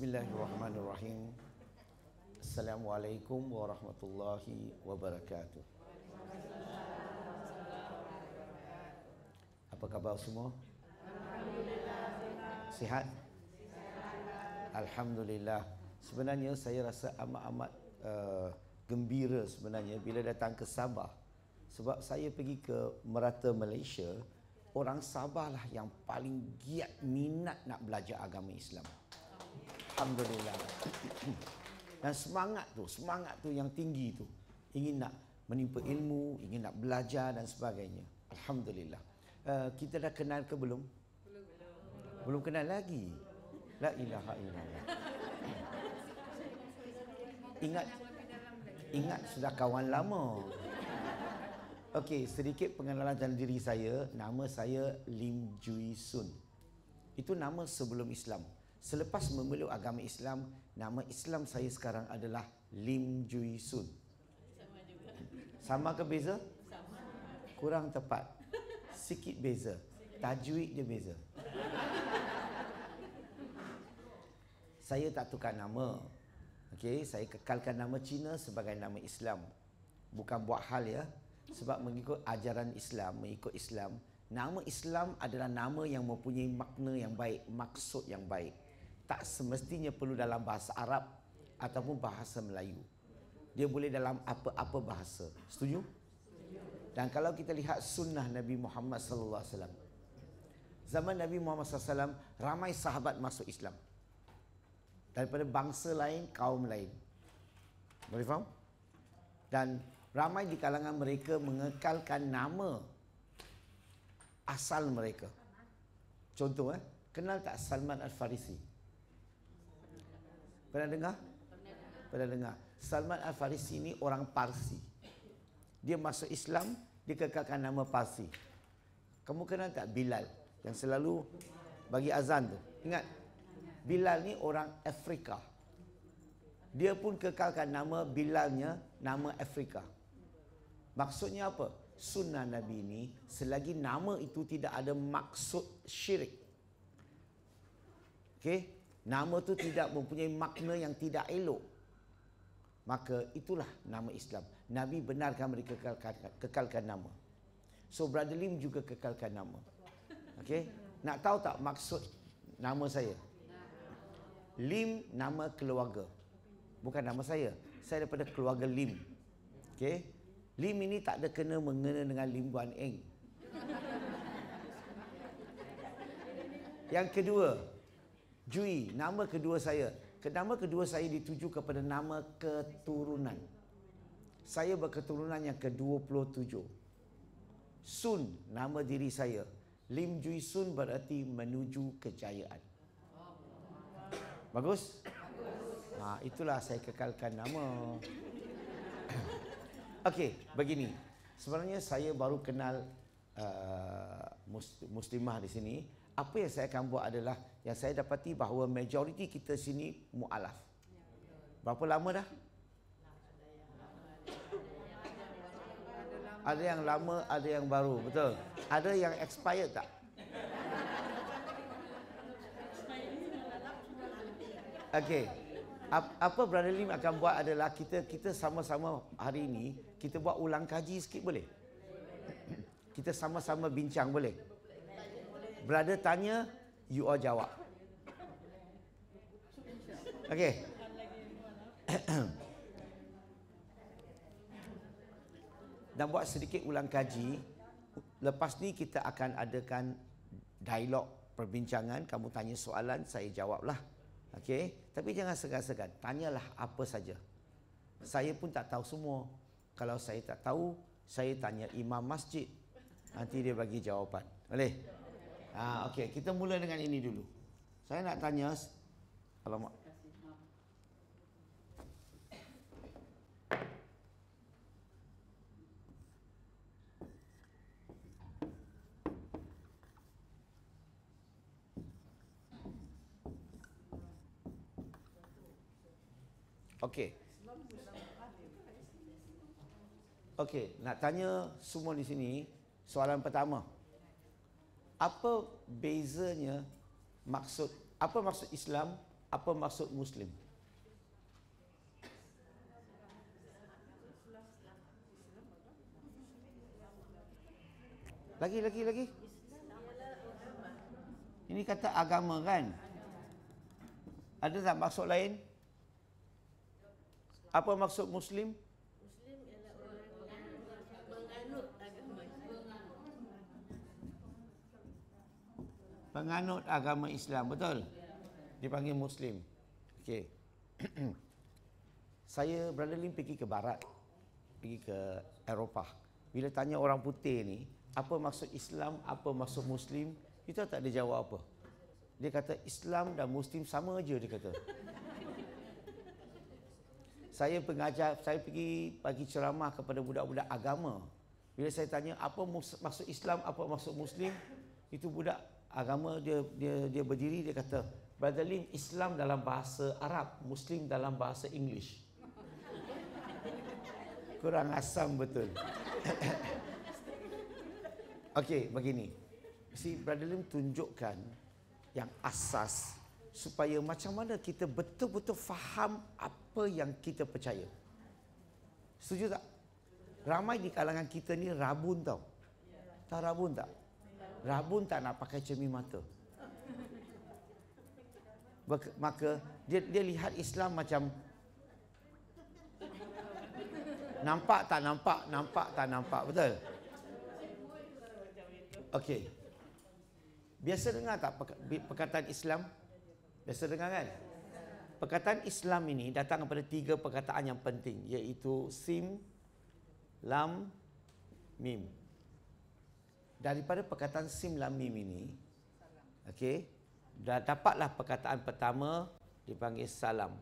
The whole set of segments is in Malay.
Bismillahirrahmanirrahim. Assalamualaikum warahmatullahi wabarakatuh. Apa khabar semua? Alhamdulillah. Sihat? Alhamdulillah. Sebenarnya saya rasa amat-amat uh, gembira sebenarnya bila datang ke Sabah. Sebab saya pergi ke Merata Malaysia, orang Sabahlah yang paling giat minat nak belajar agama Islam. Alhamdulillah. Dan semangat tu, semangat tu yang tinggi tu. Ingin nak menimpa ilmu, ingin nak belajar dan sebagainya. Alhamdulillah. Uh, kita dah kenal ke belum? Belum. Belum, kenal lagi? La ilaha illallah. ingat, ingat sudah kawan lama. Okey, sedikit pengenalan dan diri saya. Nama saya Lim Jui Sun. Itu nama sebelum Islam. Selepas memeluk agama Islam, nama Islam saya sekarang adalah Lim Jui Sun. Sama juga. Sama ke beza? Kurang tepat. Sikit beza. Tajwid dia beza. saya tak tukar nama. Okay, saya kekalkan nama Cina sebagai nama Islam. Bukan buat hal ya. Sebab mengikut ajaran Islam, mengikut Islam, nama Islam adalah nama yang mempunyai makna yang baik, maksud yang baik tak semestinya perlu dalam bahasa Arab ataupun bahasa Melayu. Dia boleh dalam apa-apa bahasa. Setuju? Dan kalau kita lihat sunnah Nabi Muhammad sallallahu alaihi wasallam. Zaman Nabi Muhammad sallallahu alaihi wasallam ramai sahabat masuk Islam. Daripada bangsa lain, kaum lain. Boleh faham? Dan ramai di kalangan mereka mengekalkan nama asal mereka. Contoh eh, kenal tak Salman Al-Farisi? Pernah dengar? Pernah dengar. Salman Al-Farisi ini orang Parsi. Dia masuk Islam, dia kekalkan nama Parsi. Kamu kenal tak Bilal yang selalu bagi azan tu? Ingat? Bilal ni orang Afrika. Dia pun kekalkan nama Bilalnya nama Afrika. Maksudnya apa? Sunnah Nabi ini selagi nama itu tidak ada maksud syirik. Okay? Nama tu tidak mempunyai makna yang tidak elok. Maka itulah nama Islam. Nabi benarkan mereka kekalkan, kekalkan nama. So Brother Lim juga kekalkan nama. Okay? Nak tahu tak maksud nama saya? Lim nama keluarga. Bukan nama saya. Saya daripada keluarga Lim. Okay? Lim ini tak ada kena mengena dengan Lim Guan Eng. Yang kedua, Jui, nama kedua saya. Nama kedua saya dituju kepada nama keturunan. Saya berketurunan yang ke-27. Sun, nama diri saya. Lim Jui Sun berarti menuju kejayaan. Bagus? Ha, itulah saya kekalkan nama. Okey, begini. Sebenarnya saya baru kenal uh, muslimah di sini apa yang saya akan buat adalah yang saya dapati bahawa majoriti kita sini mualaf. Berapa lama dah? Ada yang lama, ada yang baru, betul. Ada yang expired tak? Okey. Apa Brother Lim akan buat adalah kita kita sama-sama hari ini kita buat ulang kaji sikit boleh? Kita sama-sama bincang boleh? Brother tanya, you all jawab. Okay. Dan buat sedikit ulang kaji. Lepas ni kita akan adakan dialog perbincangan. Kamu tanya soalan, saya jawablah. Okay. Tapi jangan segan-segan. Tanyalah apa saja. Saya pun tak tahu semua. Kalau saya tak tahu, saya tanya imam masjid. Nanti dia bagi jawapan. Boleh? Okay. Ha, ah, okay. kita mula dengan ini dulu. Saya nak tanya Alamak. Okey. Okey, nak tanya semua di sini soalan pertama apa bezanya maksud apa maksud Islam apa maksud muslim lagi lagi lagi ini kata agama kan ada tak maksud lain apa maksud muslim penganut agama Islam betul dipanggil muslim okey saya brother Lim pergi ke barat pergi ke Eropah bila tanya orang putih ni apa maksud Islam apa maksud muslim kita tak ada jawab apa dia kata Islam dan muslim sama aja dia kata saya pengajar saya pergi bagi ceramah kepada budak-budak agama bila saya tanya apa maksud Islam apa maksud muslim itu budak agama dia dia dia berdiri dia kata Brother Lim Islam dalam bahasa Arab Muslim dalam bahasa English kurang asam betul Okey begini si Brother Lim tunjukkan yang asas supaya macam mana kita betul-betul faham apa yang kita percaya setuju tak ramai di kalangan kita ni rabun tau tak rabun tak Rabun tak nak pakai cermin mata. Maka dia, dia lihat Islam macam nampak tak nampak, nampak tak nampak, betul? Okey. Biasa dengar tak perkataan Islam? Biasa dengar kan? Perkataan Islam ini datang kepada tiga perkataan yang penting iaitu sim, lam, mim daripada perkataan sim lam mim ini okey dah dapatlah perkataan pertama dipanggil salam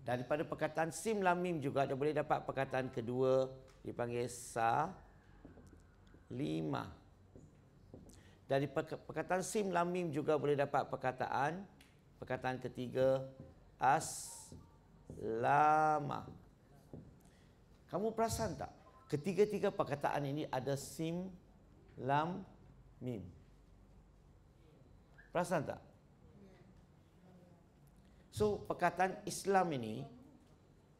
daripada perkataan sim lam mim juga dia boleh dapat perkataan kedua dipanggil sa lima dari perkataan sim lam mim juga boleh dapat perkataan perkataan ketiga as lama kamu perasan tak Ketiga-tiga perkataan ini ada sim, lam, mim. Perasan tak? So, perkataan Islam ini,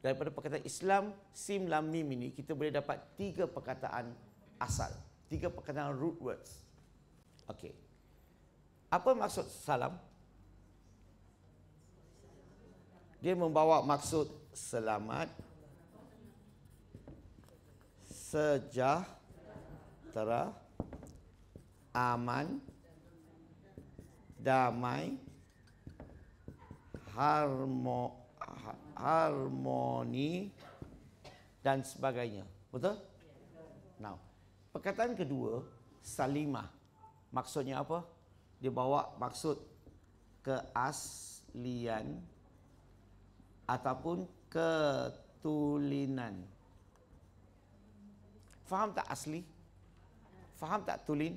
daripada perkataan Islam, sim, lam, mim ini, kita boleh dapat tiga perkataan asal. Tiga perkataan root words. Okey. Apa maksud salam? Dia membawa maksud selamat, sejahtera, aman, damai, harmo, ha, harmoni dan sebagainya. Betul? Now, perkataan kedua, salimah. Maksudnya apa? Dia bawa maksud keaslian ataupun ketulinan. Faham tak asli? Faham tak tulin?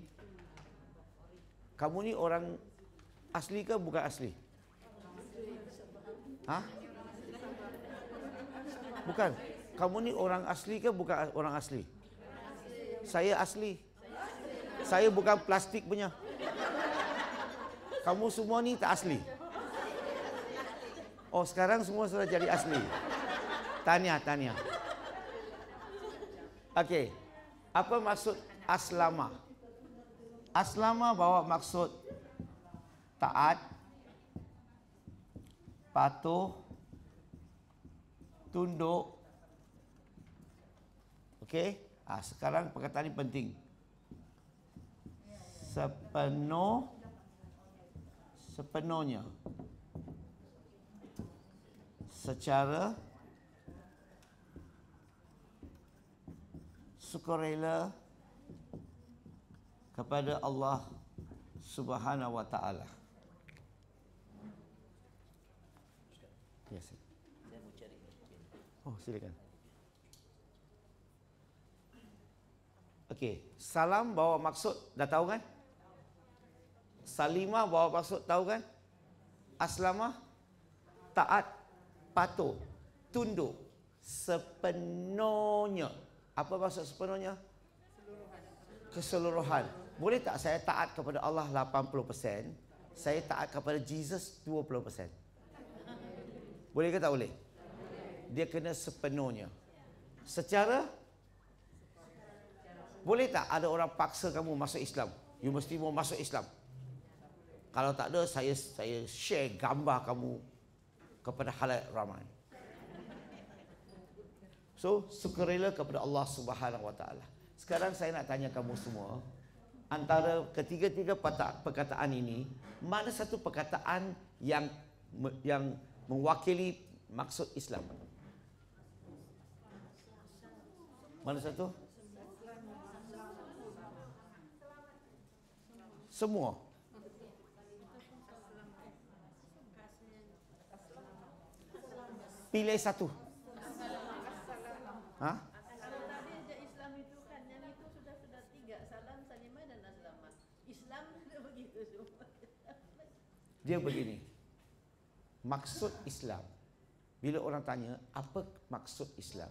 Kamu ni orang asli ke bukan asli? Ha? Bukan. Kamu ni orang asli ke bukan orang asli? Saya asli. Saya bukan plastik punya. Kamu semua ni tak asli. Oh, sekarang semua sudah jadi asli. Tanya, tanya. Okey. Apa maksud aslama? Aslama bawa maksud taat, patuh, tunduk. Okey? Ah, sekarang perkataan ini penting. Sepenuh sepenuhnya secara sukarela kepada Allah Subhanahu wa taala. Ya, oh, silakan. Okey, salam bawa maksud dah tahu kan? Salima bawa maksud tahu kan? Aslama, taat patuh tunduk sepenuhnya. Apa maksud sepenuhnya? Keseluruhan. Boleh tak saya taat kepada Allah 80%, saya taat kepada Jesus 20%? Boleh ke tak boleh? Dia kena sepenuhnya. Secara? Boleh tak ada orang paksa kamu masuk Islam? You mesti mau masuk Islam. Kalau tak ada, saya saya share gambar kamu kepada halayak ramai. So, sukarela kepada Allah Subhanahu Wa Sekarang saya nak tanya kamu semua, antara ketiga-tiga perkataan ini, mana satu perkataan yang yang mewakili maksud Islam? Mana satu? Semua. Pilih satu. Ha? Dia begini. Maksud Islam. Bila orang tanya, apa maksud Islam?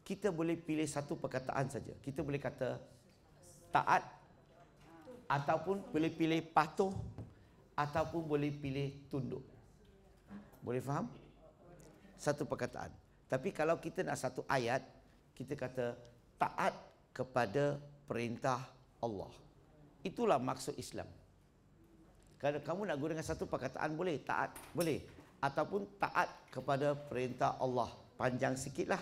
Kita boleh pilih satu perkataan saja. Kita boleh kata taat ataupun boleh pilih patuh ataupun boleh pilih tunduk. Boleh faham? Satu perkataan. Tapi kalau kita nak satu ayat, kita kata taat kepada perintah Allah. Itulah maksud Islam. Kalau kamu nak gunakan satu perkataan boleh, taat boleh. Ataupun taat kepada perintah Allah. Panjang sikitlah.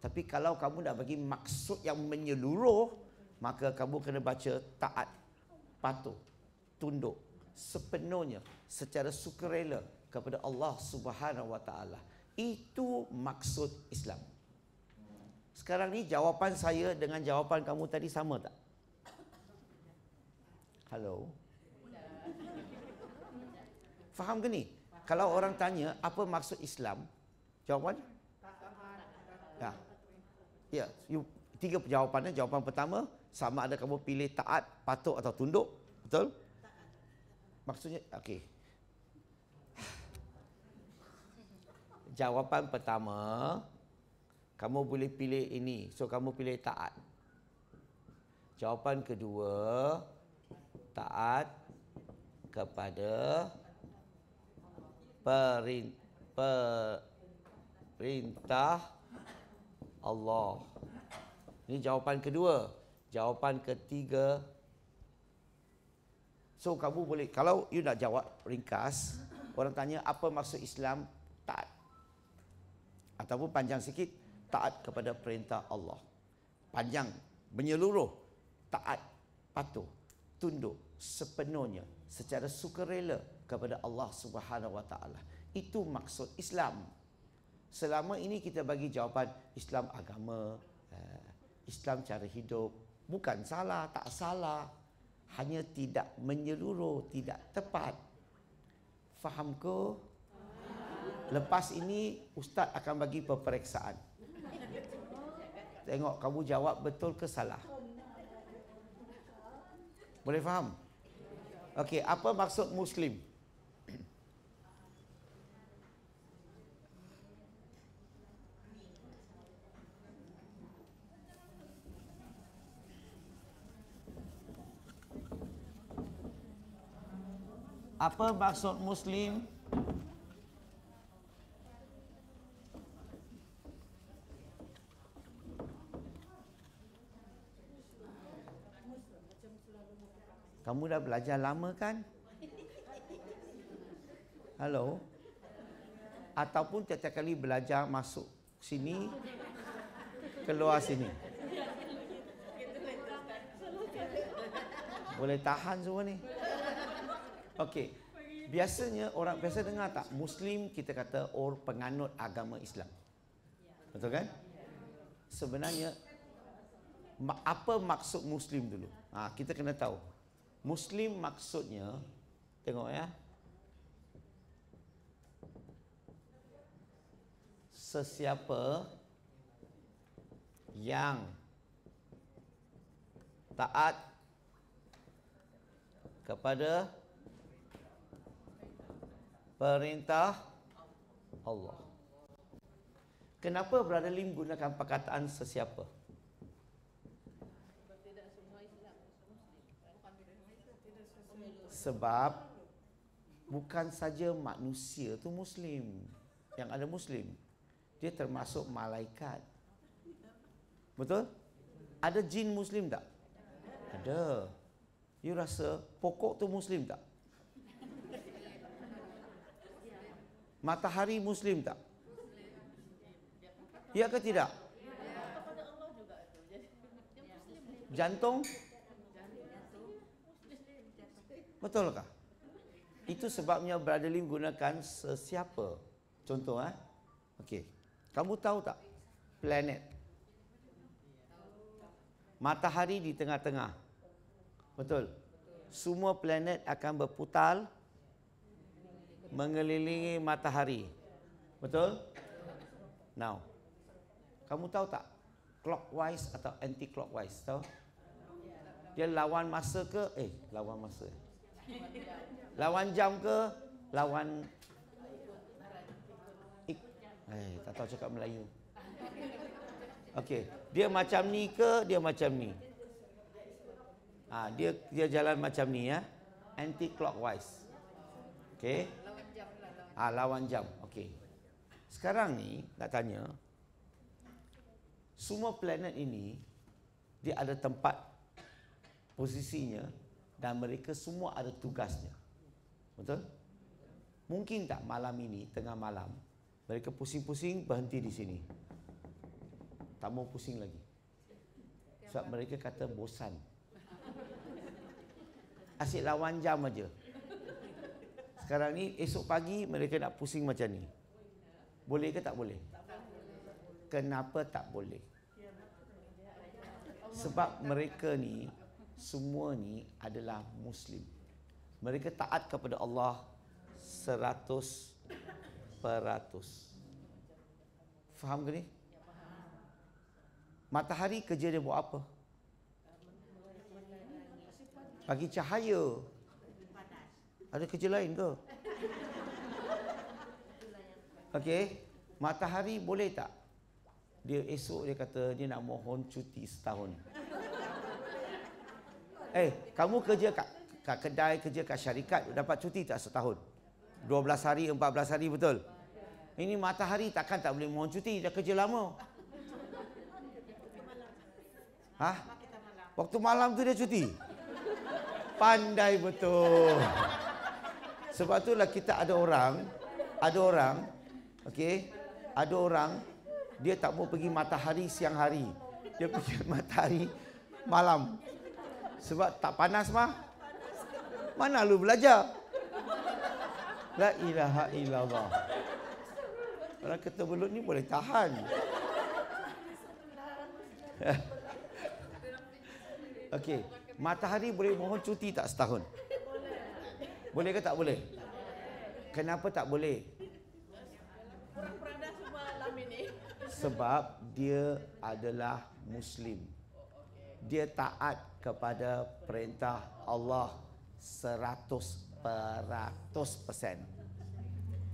Tapi kalau kamu nak bagi maksud yang menyeluruh, maka kamu kena baca taat, patuh, tunduk sepenuhnya secara sukarela kepada Allah Subhanahu Wa itu maksud Islam. Sekarang ni jawapan saya dengan jawapan kamu tadi sama tak? Hello. Faham ke ni? Kalau orang tanya apa maksud Islam, jawapan? Ya. Ya, you tiga jawapannya. Jawapan pertama sama ada kamu pilih taat, patuh atau tunduk, betul? Maksudnya okey. jawapan pertama kamu boleh pilih ini so kamu pilih taat jawapan kedua taat kepada perin, perintah Allah ini jawapan kedua jawapan ketiga so kamu boleh kalau you nak jawab ringkas orang tanya apa maksud Islam taat ataupun panjang sikit taat kepada perintah Allah. Panjang menyeluruh taat patuh tunduk sepenuhnya secara sukarela kepada Allah Subhanahu Wa Itu maksud Islam. Selama ini kita bagi jawapan Islam agama, eh, Islam cara hidup. Bukan salah, tak salah. Hanya tidak menyeluruh, tidak tepat. Faham ke? lepas ini ustaz akan bagi peperiksaan. Tengok kamu jawab betul ke salah. Boleh faham? Okey, apa maksud muslim? Apa maksud muslim? budak belajar lama kan? Hello? Ataupun tiap-tiap kali belajar masuk sini, keluar sini. Boleh tahan semua ni? Okey. Biasanya orang biasa dengar tak Muslim kita kata orang penganut agama Islam Betul kan? Sebenarnya Apa maksud Muslim dulu? Ha, kita kena tahu Muslim maksudnya tengok ya. Sesiapa yang taat kepada perintah Allah. Kenapa Brother Lim gunakan perkataan sesiapa? Sebab bukan saja manusia tu Muslim yang ada Muslim. Dia termasuk malaikat. Betul? Ada jin Muslim tak? Ada. You rasa pokok tu Muslim tak? Matahari Muslim tak? Ya ke tidak? Jantung? Jantung? Betulkah? Itu sebabnya Brother Lim gunakan sesiapa. Contoh, eh? okay. kamu tahu tak planet? Matahari di tengah-tengah. Betul. Semua planet akan berputar mengelilingi matahari. Betul? Now. Kamu tahu tak clockwise atau anti clockwise? Tahu? Dia lawan masa ke? Eh, lawan masa. Lawan jam ke? Lawan Ik... Eh, tak tahu cakap Melayu. Okey, dia macam ni ke dia macam ni? Ha, dia dia jalan macam ni ya. Anti clockwise. Okey. Lawan ah, lawan. Ha, lawan jam. Okey. Sekarang ni nak tanya semua planet ini dia ada tempat posisinya dan mereka semua ada tugasnya. Betul? Mungkin tak malam ini, tengah malam, mereka pusing-pusing berhenti di sini. Tak mau pusing lagi. Sebab mereka kata bosan. Asyik lawan jam aja. Sekarang ni esok pagi mereka nak pusing macam ni. Boleh ke tak boleh? Kenapa tak boleh? Sebab mereka ni semua ni adalah muslim. Mereka taat kepada Allah seratus peratus. Faham ke ni? Matahari kerja dia buat apa? Bagi cahaya. Ada kerja lain ke? Okey, matahari boleh tak? Dia esok dia kata dia nak mohon cuti setahun. Eh, kamu kerja kat, kat kedai, kerja kat syarikat, dapat cuti tak setahun? 12 hari, 14 hari betul? Ini matahari takkan tak boleh mohon cuti, dah kerja lama. Ha? Waktu malam tu dia cuti? Pandai betul. Sebab tu lah kita ada orang, ada orang, okay, ada orang, dia tak mau pergi matahari siang hari. Dia pergi matahari malam. Sebab tak panas mah. Mana lu belajar? La ilaha illallah. Orang kata belut ni boleh tahan. Okey, matahari boleh mohon cuti tak setahun? Boleh ke tak boleh? Kenapa tak boleh? Sebab dia adalah Muslim dia taat kepada perintah Allah seratus peratus persen.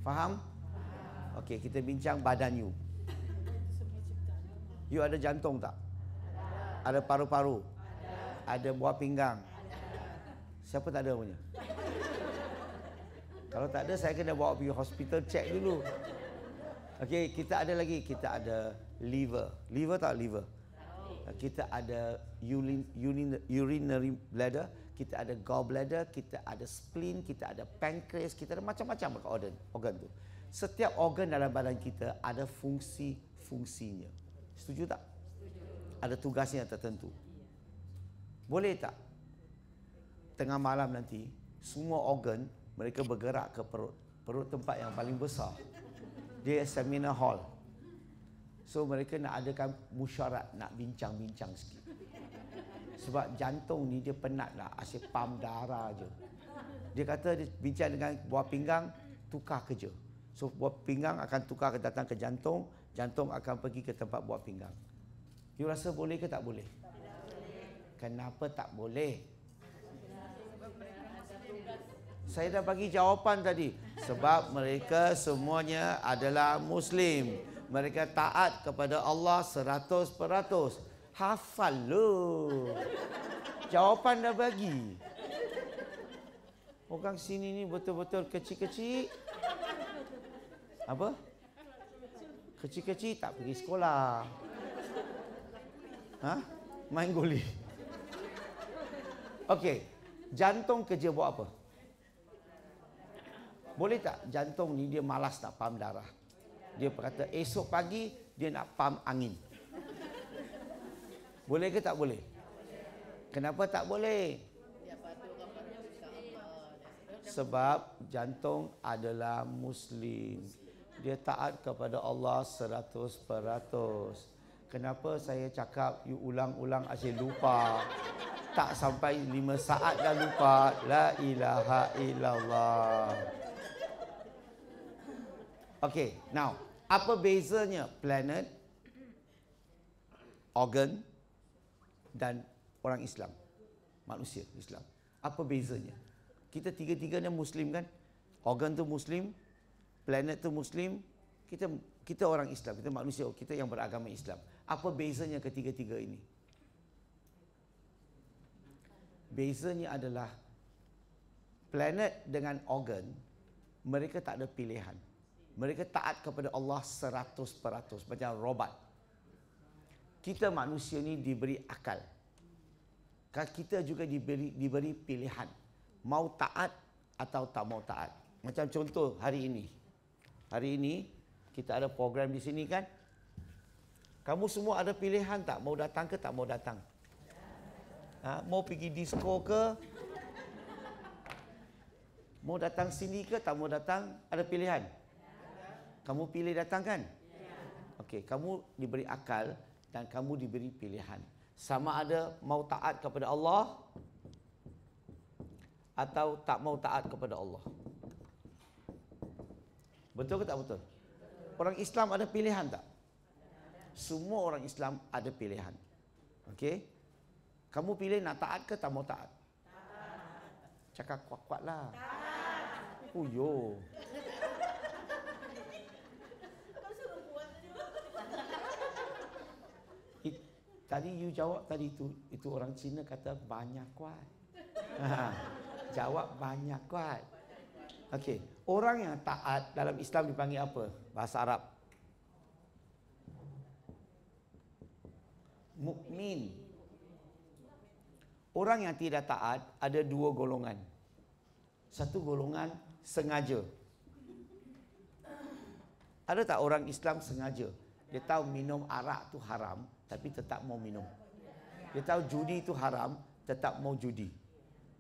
Faham? Okey, kita bincang badan you. You ada jantung tak? Ada. paru-paru? Ada. Ada buah pinggang? Siapa tak ada punya? Kalau tak ada, saya kena bawa pergi hospital check dulu. Okey, kita ada lagi. Kita ada liver. Liver tak liver? kita ada urine, urinary bladder, kita ada gallbladder, kita ada spleen, kita ada pancreas, kita ada macam-macam organ, organ tu. Setiap organ dalam badan kita ada fungsi-fungsinya. Setuju tak? Ada tugasnya tertentu. Boleh tak? Tengah malam nanti, semua organ mereka bergerak ke perut. Perut tempat yang paling besar. Dia seminar hall. So mereka nak adakan musyarat nak bincang-bincang sikit. Sebab jantung ni dia penat lah. Asyik pam darah je. Dia kata dia bincang dengan buah pinggang, tukar kerja. So buah pinggang akan tukar ke datang ke jantung, jantung akan pergi ke tempat buah pinggang. You rasa boleh ke tak boleh? Kenapa tak boleh? Saya dah bagi jawapan tadi. Sebab mereka semuanya adalah Muslim mereka taat kepada Allah seratus peratus Hafal lo. Jawapan dah bagi. Orang sini ni betul-betul kecil-kecil. Apa? Kecil-kecil tak pergi sekolah. Ha? Main guli. Okey. Jantung kerja buat apa? Boleh tak jantung ni dia malas tak pam darah? Dia berkata esok pagi dia nak pam angin. Boleh ke tak boleh? Kenapa tak boleh? Sebab jantung adalah muslim. Dia taat kepada Allah seratus peratus. Kenapa saya cakap you ulang-ulang asyik lupa. Tak sampai lima saat dah lupa. La ilaha illallah. Okay, now apa bezanya planet, organ dan orang Islam, manusia Islam. Apa bezanya? Kita tiga-tiganya tiga Muslim kan? Organ tu Muslim, planet tu Muslim, kita kita orang Islam, kita manusia, kita yang beragama Islam. Apa bezanya ketiga-tiga ini? Bezanya adalah planet dengan organ, mereka tak ada pilihan. Mereka taat kepada Allah seratus peratus macam robot. Kita manusia ni diberi akal. Kan kita juga diberi, diberi pilihan. Mau taat atau tak mau taat. Macam contoh hari ini. Hari ini kita ada program di sini kan? Kamu semua ada pilihan tak? Mau datang ke tak mau datang? Ha? Mau pergi disco ke? Mau datang sini ke tak mau datang? Ada Pilihan. Kamu pilih datang kan? Okey, kamu diberi akal dan kamu diberi pilihan. Sama ada mau taat kepada Allah atau tak mau taat kepada Allah. Betul ke tak betul? Orang Islam ada pilihan tak? Semua orang Islam ada pilihan. Okey. Kamu pilih nak taat ke tak mau taat? Taat. Cakap kuat-kuatlah. Taat. Uyo. Tadi you jawab tadi tu itu orang Cina kata banyak kuat. Ha, jawab banyak kuat. Okey, orang yang taat dalam Islam dipanggil apa? Bahasa Arab. Mukmin. Orang yang tidak taat ada dua golongan. Satu golongan sengaja. Ada tak orang Islam sengaja? Dia tahu minum arak tu haram, tapi tetap mau minum. Dia tahu judi itu haram, tetap mau judi.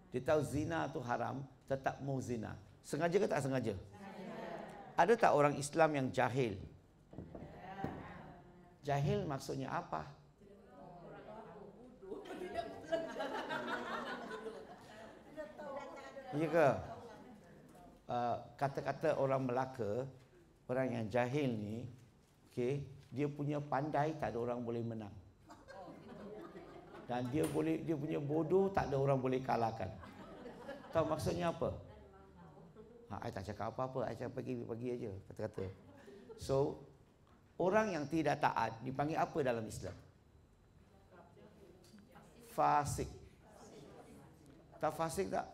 Dia tahu zina itu haram, tetap mau zina. Sengaja ke tak sengaja? Ada tak orang Islam yang jahil? Jahil maksudnya apa? Ya ke? Uh, kata-kata orang Melaka, orang yang jahil ni, okay? dia punya pandai tak ada orang boleh menang dan dia boleh dia punya bodoh tak ada orang boleh kalahkan tahu maksudnya apa ha, saya tak cakap apa-apa saya cakap pagi-pagi aja kata-kata so orang yang tidak taat dipanggil apa dalam Islam fasik tak fasik tak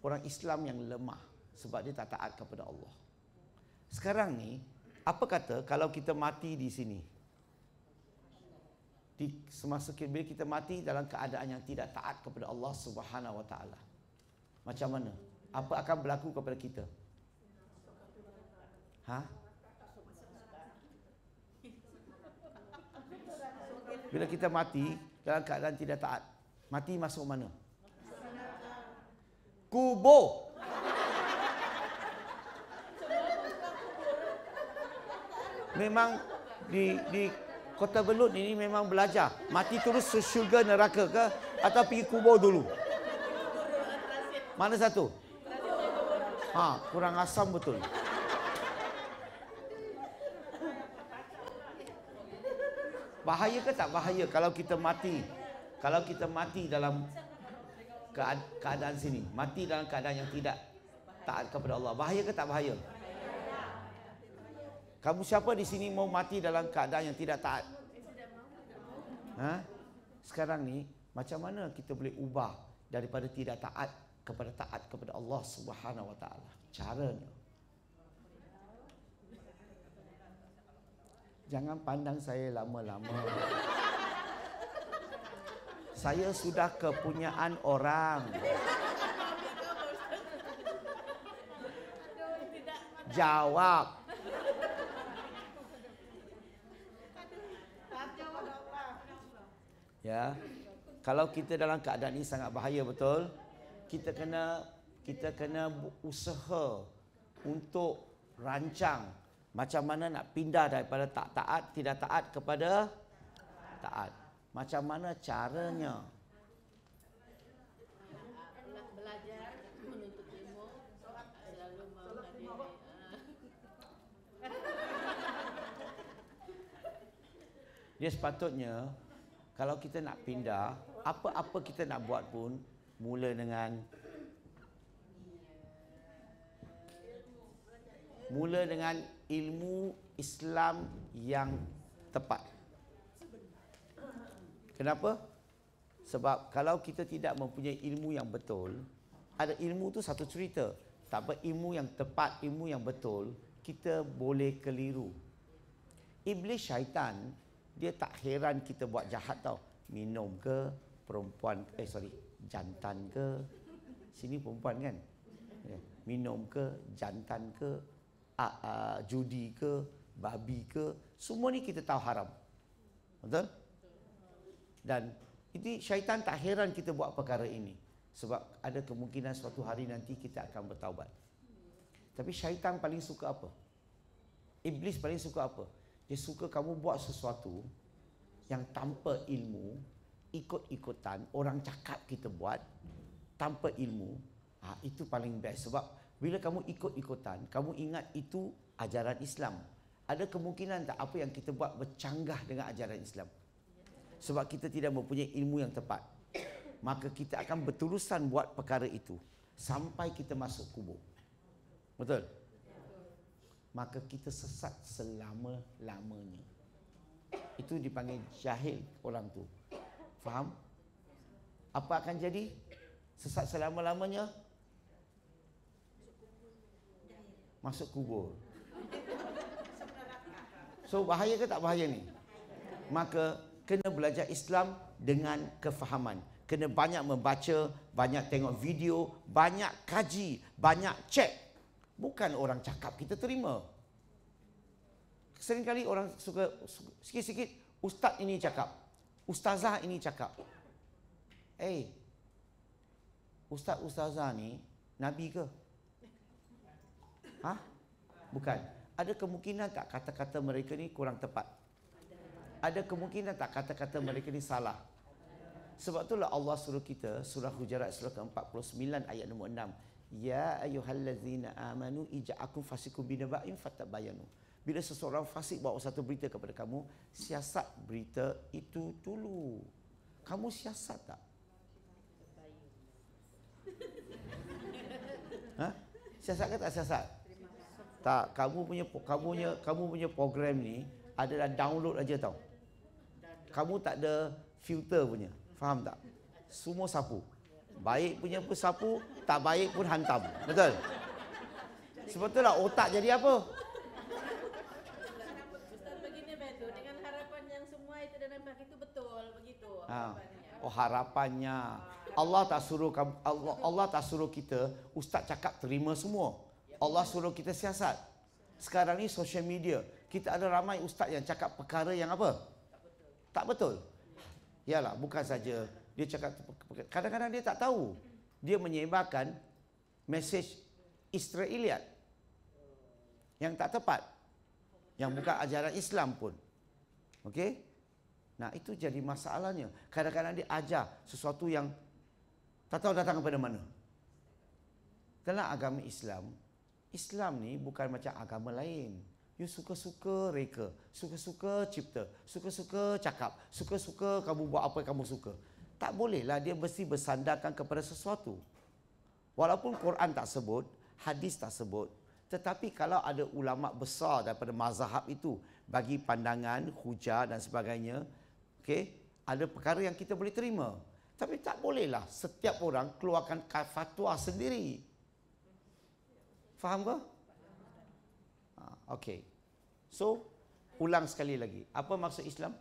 orang Islam yang lemah sebab dia tak taat kepada Allah sekarang ni apa kata kalau kita mati di sini? Di semasa bila kita mati dalam keadaan yang tidak taat kepada Allah Subhanahu wa taala. Macam mana? Apa akan berlaku kepada kita? Ha? Bila kita mati dalam keadaan tidak taat, mati masuk mana? Kubur. memang di di kota belut ini memang belajar mati terus ke syurga neraka ke atau pergi kubur dulu mana satu ha kurang asam betul bahaya ke tak bahaya kalau kita mati kalau kita mati dalam keadaan sini mati dalam keadaan yang tidak taat kepada Allah bahaya ke tak bahaya kamu siapa di sini mau mati dalam keadaan yang tidak taat? Ha? Sekarang ni macam mana kita boleh ubah daripada tidak taat kepada taat kepada Allah Subhanahu Wa Taala? Caranya. Jangan pandang saya lama-lama. Saya sudah kepunyaan orang. Jawab. ya kalau kita dalam keadaan ini sangat bahaya betul kita kena kita kena usaha untuk rancang macam mana nak pindah daripada tak taat tidak taat kepada taat macam mana caranya dia sepatutnya kalau kita nak pindah, apa-apa kita nak buat pun mula dengan mula dengan ilmu Islam yang tepat. Kenapa? Sebab kalau kita tidak mempunyai ilmu yang betul, ada ilmu tu satu cerita. Tak apa ilmu yang tepat, ilmu yang betul, kita boleh keliru. Iblis syaitan dia tak heran kita buat jahat tau. Minum ke, perempuan ke, eh sorry, jantan ke. Sini perempuan kan? Ya, minum ke, jantan ke, uh, uh, judi ke, babi ke. Semua ni kita tahu haram. Betul? Dan ini syaitan tak heran kita buat perkara ini. Sebab ada kemungkinan suatu hari nanti kita akan bertaubat. Tapi syaitan paling suka apa? Iblis paling suka apa? Dia suka kamu buat sesuatu yang tanpa ilmu, ikut-ikutan orang cakap kita buat tanpa ilmu. Ha, itu paling best sebab bila kamu ikut-ikutan, kamu ingat itu ajaran Islam. Ada kemungkinan tak apa yang kita buat bercanggah dengan ajaran Islam? Sebab kita tidak mempunyai ilmu yang tepat. Maka kita akan berterusan buat perkara itu sampai kita masuk kubur. Betul? maka kita sesat selama-lamanya. Itu dipanggil jahil orang tu. Faham? Apa akan jadi? Sesat selama-lamanya? Masuk kubur. So bahaya ke tak bahaya ni? Maka kena belajar Islam dengan kefahaman. Kena banyak membaca, banyak tengok video, banyak kaji, banyak cek Bukan orang cakap kita terima. Seringkali orang suka sikit-sikit ustaz ini cakap. Ustazah ini cakap. Eh. Hey, ustaz ustazah ni nabi ke? Hah? Bukan. Ada kemungkinan tak kata-kata mereka ni kurang tepat? Ada kemungkinan tak kata-kata mereka ni salah? Sebab itulah Allah suruh kita surah Al-Hujarat surah ke-49 ayat nombor Ya ayuhallazina amanu ija'akum fasikum binaba'in bayanu. Bila seseorang fasik bawa satu berita kepada kamu, siasat berita itu dulu. Kamu siasat tak? Ha? Siasat ke tak siasat? Tak, kamu punya kamu punya kamu punya program ni adalah download aja tau. Kamu tak ada filter punya. Faham tak? Semua sapu. Baik punya pun sapu, tak baik pun hantam. Betul? Sebab lah otak jadi apa? Ha. Oh harapannya. Allah tak suruh Allah, Allah tak suruh kita ustaz cakap terima semua. Allah suruh kita siasat. Sekarang ni social media. Kita ada ramai ustaz yang cakap perkara yang apa? Tak betul. Tak betul. Yalah, bukan saja dia cakap kadang-kadang dia tak tahu dia menyebarkan mesej Israeliat yang tak tepat yang bukan ajaran Islam pun okey nah itu jadi masalahnya kadang-kadang dia ajar sesuatu yang tak tahu datang kepada mana dalam agama Islam Islam ni bukan macam agama lain You suka-suka reka Suka-suka cipta Suka-suka cakap Suka-suka kamu buat apa yang kamu suka tak bolehlah dia mesti bersandarkan kepada sesuatu. Walaupun Quran tak sebut, hadis tak sebut, tetapi kalau ada ulama besar daripada mazhab itu bagi pandangan hujah dan sebagainya, okey, ada perkara yang kita boleh terima. Tapi tak bolehlah setiap orang keluarkan fatwa sendiri. Faham ke? Ah, okey. So, ulang sekali lagi. Apa maksud Islam?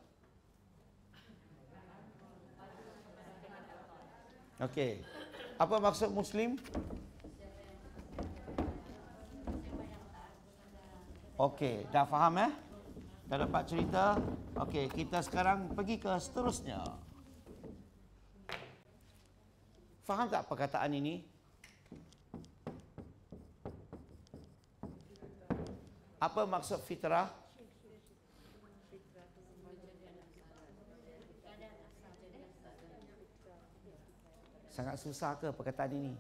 Okey. Apa maksud muslim? Okey, dah faham eh? Dah dapat cerita? Okey, kita sekarang pergi ke seterusnya. Faham tak perkataan ini? Apa maksud fitrah? Sangat susah ke perkataan ini?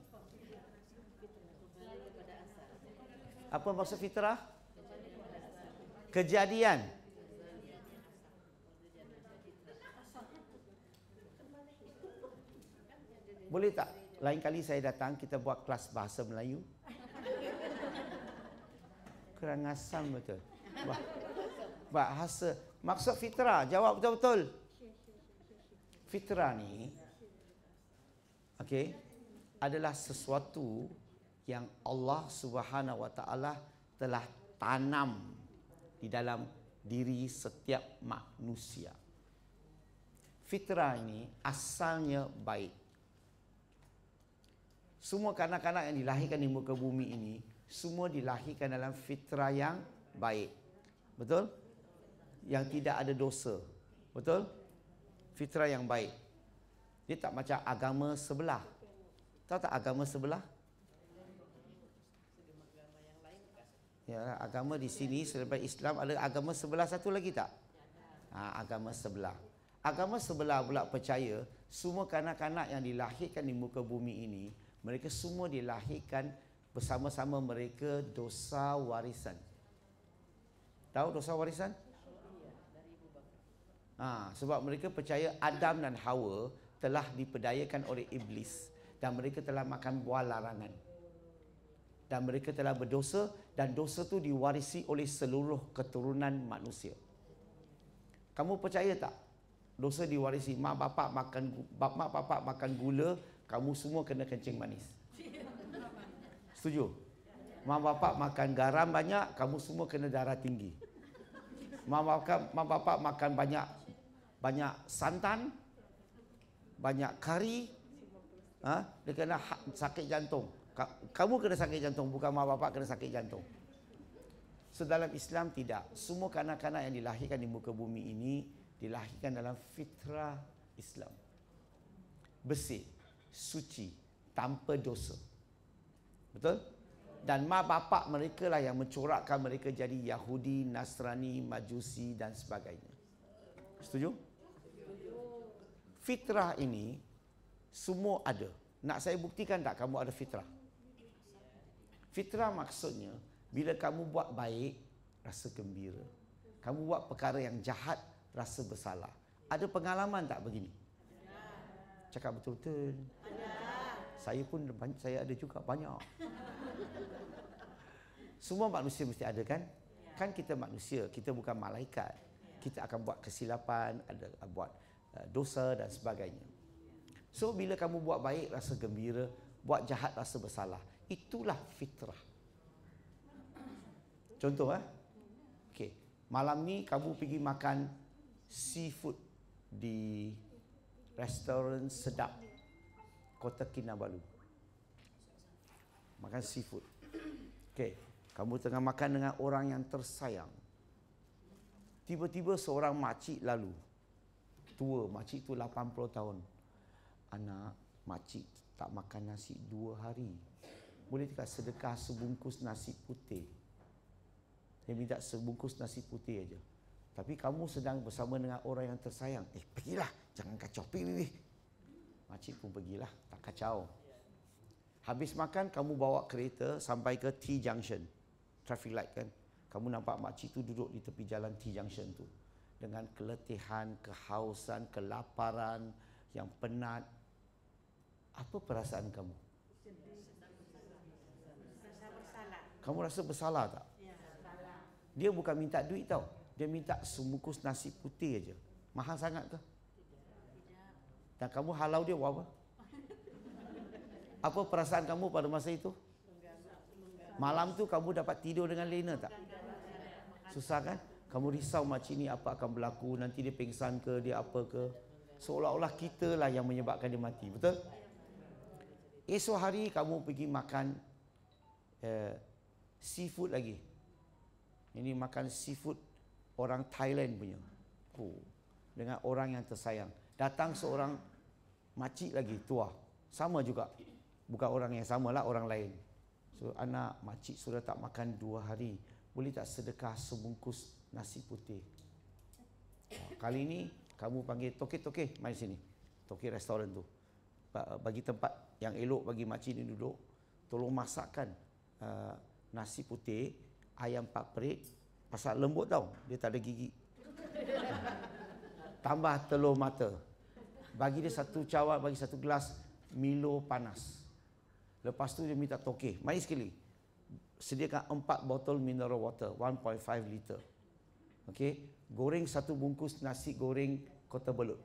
Apa maksud fitrah? Kejadian. Boleh tak? Lain kali saya datang, kita buat kelas bahasa Melayu. Kurang asam betul. Bahasa. Maksud fitrah. Jawab betul-betul. Fitrah ni, okey adalah sesuatu yang Allah Subhanahu wa taala telah tanam di dalam diri setiap manusia. Fitrah ini asalnya baik. Semua kanak-kanak yang dilahirkan di muka bumi ini semua dilahirkan dalam fitrah yang baik. Betul? Yang tidak ada dosa. Betul? Fitrah yang baik. Dia tak macam agama sebelah. Tahu tak agama sebelah? Ya, agama di sini selepas Islam ada agama sebelah satu lagi tak? Ha, agama sebelah. Agama sebelah pula percaya semua kanak-kanak yang dilahirkan di muka bumi ini, mereka semua dilahirkan bersama-sama mereka dosa warisan. Tahu dosa warisan? Ha, sebab mereka percaya Adam dan Hawa telah diperdayakan oleh iblis dan mereka telah makan buah larangan dan mereka telah berdosa dan dosa itu diwarisi oleh seluruh keturunan manusia. Kamu percaya tak? Dosa diwarisi mak bapak makan mak bapak makan gula, kamu semua kena kencing manis. Setuju? Mak bapak makan garam banyak, kamu semua kena darah tinggi. Mak bapak, mak bapak makan banyak banyak santan, banyak kari ha? dia kena ha, sakit jantung kamu kena sakit jantung bukan mak bapak kena sakit jantung so dalam Islam tidak semua kanak-kanak yang dilahirkan di muka bumi ini dilahirkan dalam fitrah Islam bersih suci tanpa dosa betul dan mak bapak mereka lah yang mencorakkan mereka jadi Yahudi, Nasrani, Majusi dan sebagainya. Setuju? Setuju fitrah ini semua ada. Nak saya buktikan tak kamu ada fitrah? Fitrah maksudnya bila kamu buat baik rasa gembira. Kamu buat perkara yang jahat rasa bersalah. Ada pengalaman tak begini? Cakap betul-betul. Saya pun saya ada juga banyak. Semua manusia mesti ada kan? Kan kita manusia, kita bukan malaikat. Kita akan buat kesilapan, ada buat Uh, dosa dan sebagainya. So bila kamu buat baik rasa gembira, buat jahat rasa bersalah. Itulah fitrah. Contoh eh. Okey, malam ni kamu pergi makan seafood di restoran sedap Kota Kinabalu. Makan seafood. Okey, kamu tengah makan dengan orang yang tersayang. Tiba-tiba seorang makcik lalu tua, makcik tu 80 tahun. Anak, makcik tak makan nasi dua hari. Boleh tak sedekah sebungkus nasi putih? Saya minta sebungkus nasi putih aja. Tapi kamu sedang bersama dengan orang yang tersayang. Eh, pergilah. Jangan kacau. Pergi, pergi. Makcik pun pergilah. Tak kacau. Habis makan, kamu bawa kereta sampai ke T-Junction. Traffic light kan? Kamu nampak makcik tu duduk di tepi jalan T-Junction tu dengan keletihan, kehausan, kelaparan, yang penat. Apa perasaan kamu? Kamu rasa bersalah tak? Ya. Dia bukan minta duit tau. Dia minta semukus nasi putih aja. Mahal sangat ke? Dan kamu halau dia buat apa? Apa perasaan kamu pada masa itu? Malam tu kamu dapat tidur dengan lena tak? Susah kan? kamu risau makcik ni apa akan berlaku nanti dia pingsan ke dia apa ke seolah-olah kita lah yang menyebabkan dia mati betul esok hari kamu pergi makan eh, seafood lagi ini makan seafood orang Thailand punya oh, dengan orang yang tersayang datang seorang makcik lagi tua sama juga bukan orang yang sama lah orang lain so anak makcik sudah tak makan dua hari boleh tak sedekah sebungkus nasi putih. Kali ini kamu panggil toke toke main sini. Toke restoran tu. Bagi tempat yang elok bagi makcik ni duduk. Tolong masakkan uh, nasi putih, ayam paprik Pasal lembut tau, dia tak ada gigi. Tambah telur mata. Bagi dia satu cawan, bagi satu gelas Milo panas. Lepas tu dia minta toke. main sekali. Sediakan empat botol mineral water, 1.5 liter. Okey, goreng satu bungkus nasi goreng Kota Belut.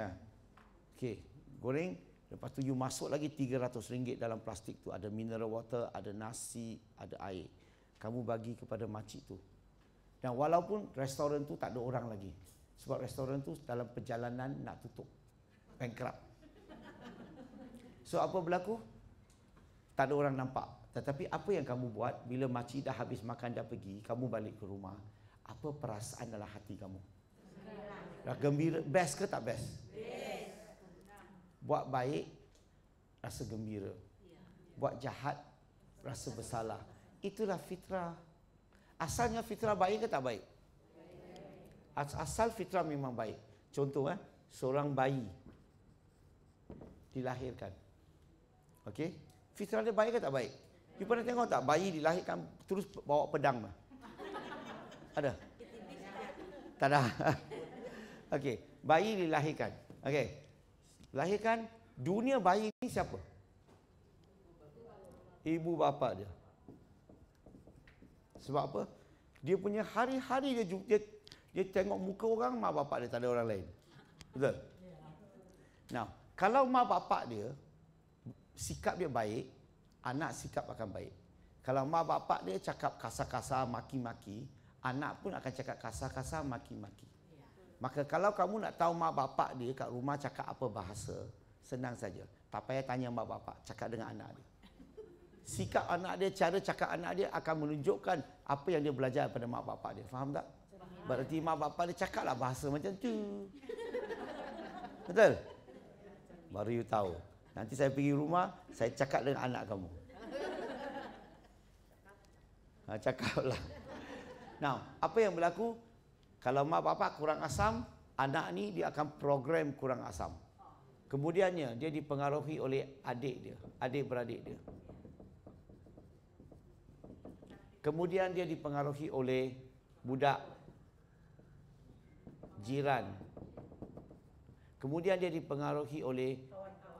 Ha. Okey, goreng lepas tu you masuk lagi RM300 dalam plastik tu ada mineral water, ada nasi, ada air. Kamu bagi kepada makcik tu. Dan walaupun restoran tu tak ada orang lagi. Sebab restoran tu dalam perjalanan nak tutup. Bankrupt. So apa berlaku? Tak ada orang nampak. Tetapi apa yang kamu buat bila makcik dah habis makan dah pergi, kamu balik ke rumah, apa perasaan dalam hati kamu? Dah gembira, best ke tak best? Buat baik, rasa gembira. Ya. Buat jahat, rasa bersalah. Itulah fitrah. Asalnya fitrah baik ke tak baik? Asal fitrah memang baik. Contoh, eh, seorang bayi dilahirkan. okay? Fitrah dia baik ke tak baik? You pernah tengok tak bayi dilahirkan terus bawa pedang? Ada? Tak ada. Okey, bayi dilahirkan. Okey. Lahirkan dunia bayi ni siapa? Ibu bapa dia. Sebab apa? Dia punya hari-hari dia, dia dia tengok muka orang mak bapak dia tak ada orang lain. Betul? Ya. Nah, kalau mak bapak dia sikap dia baik, anak sikap akan baik. Kalau mak bapak dia cakap kasar-kasar, maki-maki, anak pun akan cakap kasar-kasar, maki-maki. Maka kalau kamu nak tahu mak bapak dia kat rumah cakap apa bahasa, senang saja. Tak payah tanya mak bapak, cakap dengan anak dia. Sikap anak dia, cara cakap anak dia akan menunjukkan apa yang dia belajar pada mak bapak dia. Faham tak? Berarti mak bapak dia cakaplah bahasa macam tu. Betul? Baru you tahu. Nanti saya pergi rumah, saya cakap dengan anak kamu. Ha, cakaplah. Now, apa yang berlaku? Kalau mak bapak kurang asam, anak ni dia akan program kurang asam. Kemudiannya, dia dipengaruhi oleh adik dia. Adik-beradik dia. Kemudian dia dipengaruhi oleh budak jiran. Kemudian dia dipengaruhi oleh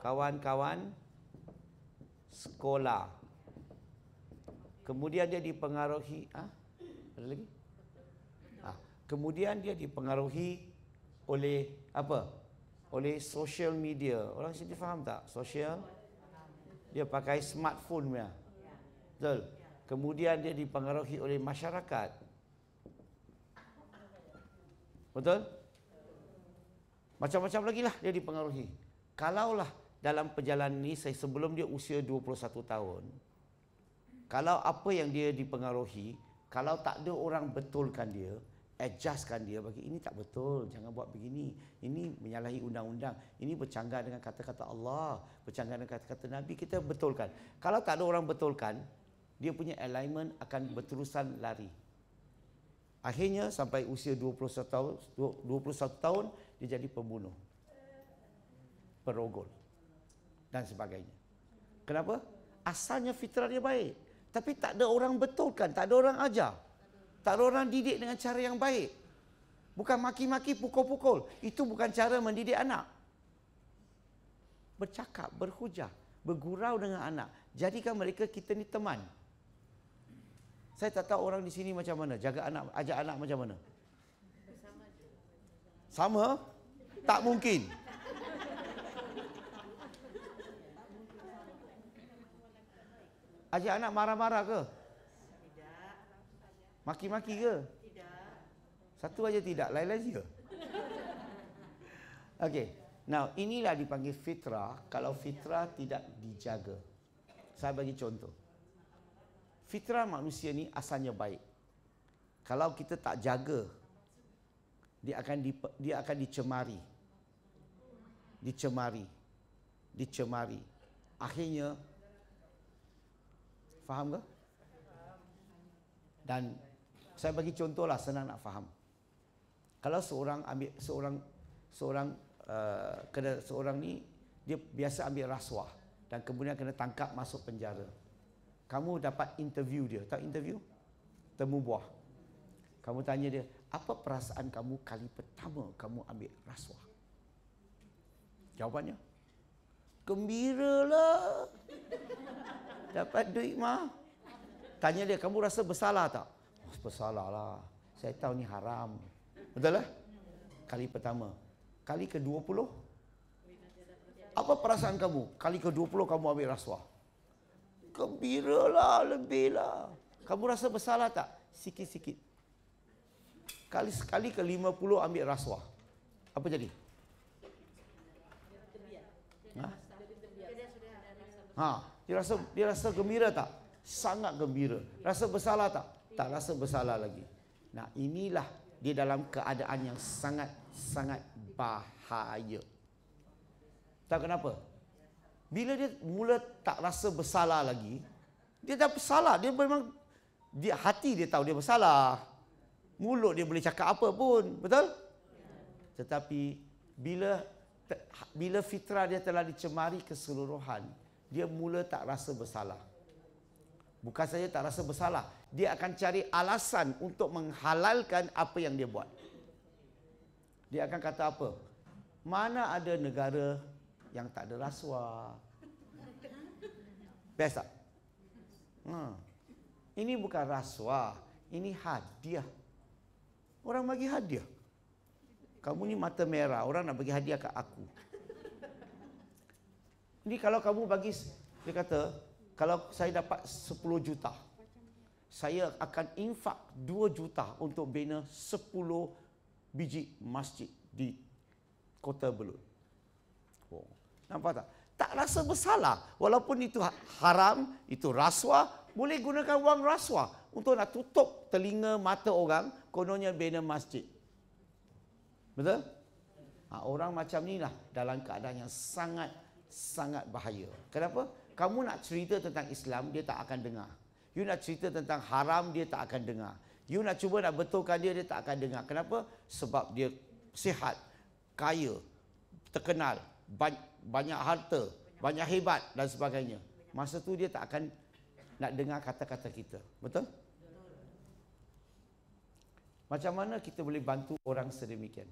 kawan-kawan sekolah. Kemudian dia dipengaruhi ah ha? ada lagi? ha. kemudian dia dipengaruhi oleh apa? Oleh social media. Orang sini faham tak? Social dia pakai smartphone dia. Betul. Kemudian dia dipengaruhi oleh masyarakat. Betul? Macam-macam lagi lah dia dipengaruhi. Kalaulah dalam perjalanan ini saya sebelum dia usia 21 tahun kalau apa yang dia dipengaruhi kalau tak ada orang betulkan dia adjustkan dia bagi ini tak betul jangan buat begini ini menyalahi undang-undang ini bercanggah dengan kata-kata Allah bercanggah dengan kata-kata Nabi kita betulkan kalau tak ada orang betulkan dia punya alignment akan berterusan lari akhirnya sampai usia 21 tahun 21 tahun dia jadi pembunuh perogol dan sebagainya. Kenapa? Asalnya fitrah dia baik. Tapi tak ada orang betulkan, tak ada orang ajar. Tak ada orang didik dengan cara yang baik. Bukan maki-maki, pukul-pukul. Itu bukan cara mendidik anak. Bercakap, berhujah, bergurau dengan anak. Jadikan mereka kita ni teman. Saya tak tahu orang di sini macam mana. Jaga anak, ajak anak macam mana. Sama? Tak mungkin. Ajak anak marah-marah ke? Tidak. Maki-maki ke? Tidak. Satu aja tidak, lain-lain saja. Okey. Now, inilah dipanggil fitrah kalau fitrah tidak dijaga. Saya bagi contoh. Fitrah manusia ni asalnya baik. Kalau kita tak jaga, dia akan di, dia akan dicemari. Dicemari. Dicemari. Akhirnya Faham ke? Dan saya bagi contoh lah senang nak faham. Kalau seorang ambil seorang seorang uh, kena seorang ni dia biasa ambil rasuah dan kemudian kena tangkap masuk penjara. Kamu dapat interview dia, tak interview? Temu buah. Kamu tanya dia, apa perasaan kamu kali pertama kamu ambil rasuah? Jawapannya, gembira lah. Dapat duit mah. Tanya dia, kamu rasa bersalah tak? Oh, bersalah lah. Saya tahu ni haram. Betul lah? Kali pertama. Kali ke-20? Apa perasaan kamu? Kali ke-20 kamu ambil rasuah. Gembira lah, lebih lah. Kamu rasa bersalah tak? Sikit-sikit. Kali sekali ke-50 ambil rasuah. Apa jadi? Ha? Ha? Dia rasa dia rasa gembira tak? Sangat gembira. Rasa bersalah tak? Tak rasa bersalah lagi. Nah, inilah dia dalam keadaan yang sangat sangat bahaya. Tak kenapa? Bila dia mula tak rasa bersalah lagi, dia tak bersalah. Dia memang dia hati dia tahu dia bersalah. Mulut dia boleh cakap apa pun, betul? Tetapi bila bila fitrah dia telah dicemari keseluruhan, dia mula tak rasa bersalah. Bukan saja tak rasa bersalah, dia akan cari alasan untuk menghalalkan apa yang dia buat. Dia akan kata apa? Mana ada negara yang tak ada rasuah? Best Hmm. Ini bukan rasuah, ini hadiah. Orang bagi hadiah. Kamu ni mata merah, orang nak bagi hadiah ke aku. Ini kalau kamu bagi dia kata kalau saya dapat 10 juta saya akan infak 2 juta untuk bina 10 biji masjid di Kota Belud. Oh, nampak tak? Tak rasa bersalah walaupun itu ha-, haram, itu rasuah, boleh gunakan wang rasuah untuk nak tutup telinga mata orang kononnya bina masjid. Betul? Ha, orang macam inilah dalam keadaan yang sangat sangat bahaya. Kenapa? Kamu nak cerita tentang Islam, dia tak akan dengar. You nak cerita tentang haram, dia tak akan dengar. You nak cuba nak betulkan dia, dia tak akan dengar. Kenapa? Sebab dia sihat, kaya, terkenal, banyak harta, banyak hebat dan sebagainya. Masa tu dia tak akan nak dengar kata-kata kita. Betul? Macam mana kita boleh bantu orang sedemikian?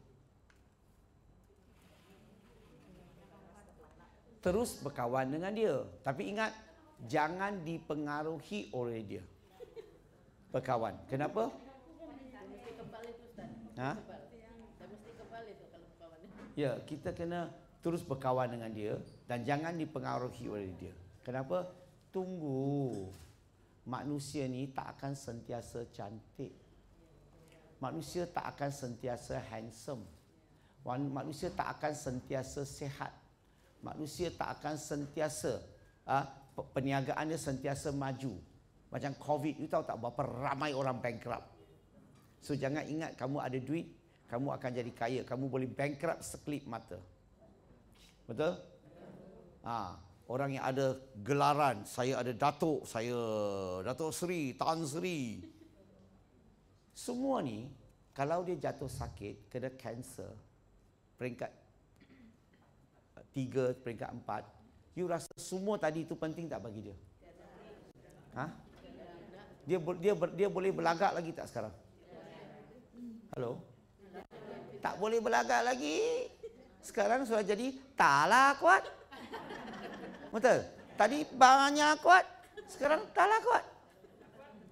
terus berkawan dengan dia. Tapi ingat, jangan dipengaruhi oleh dia. Berkawan. Kenapa? Ha? Ya, kita kena terus berkawan dengan dia dan jangan dipengaruhi oleh dia. Kenapa? Tunggu. Manusia ni tak akan sentiasa cantik. Manusia tak akan sentiasa handsome. Manusia tak akan sentiasa sehat manusia tak akan sentiasa ha, perniagaannya sentiasa maju macam covid you tahu tak berapa ramai orang bankrupt so jangan ingat kamu ada duit kamu akan jadi kaya kamu boleh bankrupt sekelip mata betul ha, orang yang ada gelaran saya ada datuk saya datuk sri tan sri semua ni kalau dia jatuh sakit kena cancer peringkat tiga, peringkat empat. You rasa semua tadi itu penting tak bagi dia? Ha? Dia, dia, dia boleh berlagak lagi tak sekarang? Hello? Tak boleh berlagak lagi. Sekarang sudah jadi taklah kuat. Betul? Tadi banyak kuat. Sekarang taklah kuat.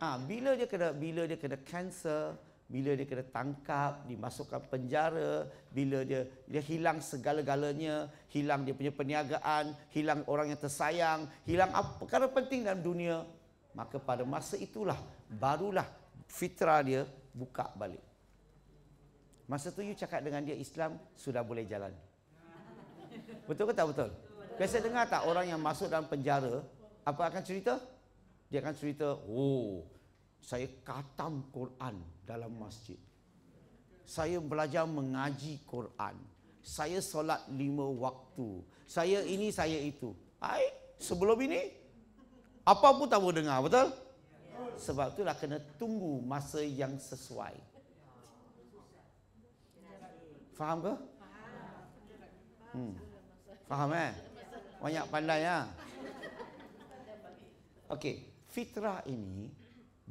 Ah ha, bila dia kena bila dia kena cancer, bila dia kena tangkap, dimasukkan penjara, bila dia dia hilang segala-galanya, hilang dia punya perniagaan, hilang orang yang tersayang, hilang apa perkara penting dalam dunia, maka pada masa itulah barulah fitrah dia buka balik. Masa tu you cakap dengan dia Islam sudah boleh jalan. Betul ke tak betul? Biasa dengar tak orang yang masuk dalam penjara, apa akan cerita? Dia akan cerita, oh, saya katam Quran dalam masjid. Saya belajar mengaji Quran. Saya solat lima waktu. Saya ini, saya itu. Hai, sebelum ini, apa pun tak boleh dengar, betul? Sebab tu lah kena tunggu masa yang sesuai. Faham ke? Hmm. Faham eh? Banyak pandai ya? Okey, fitrah ini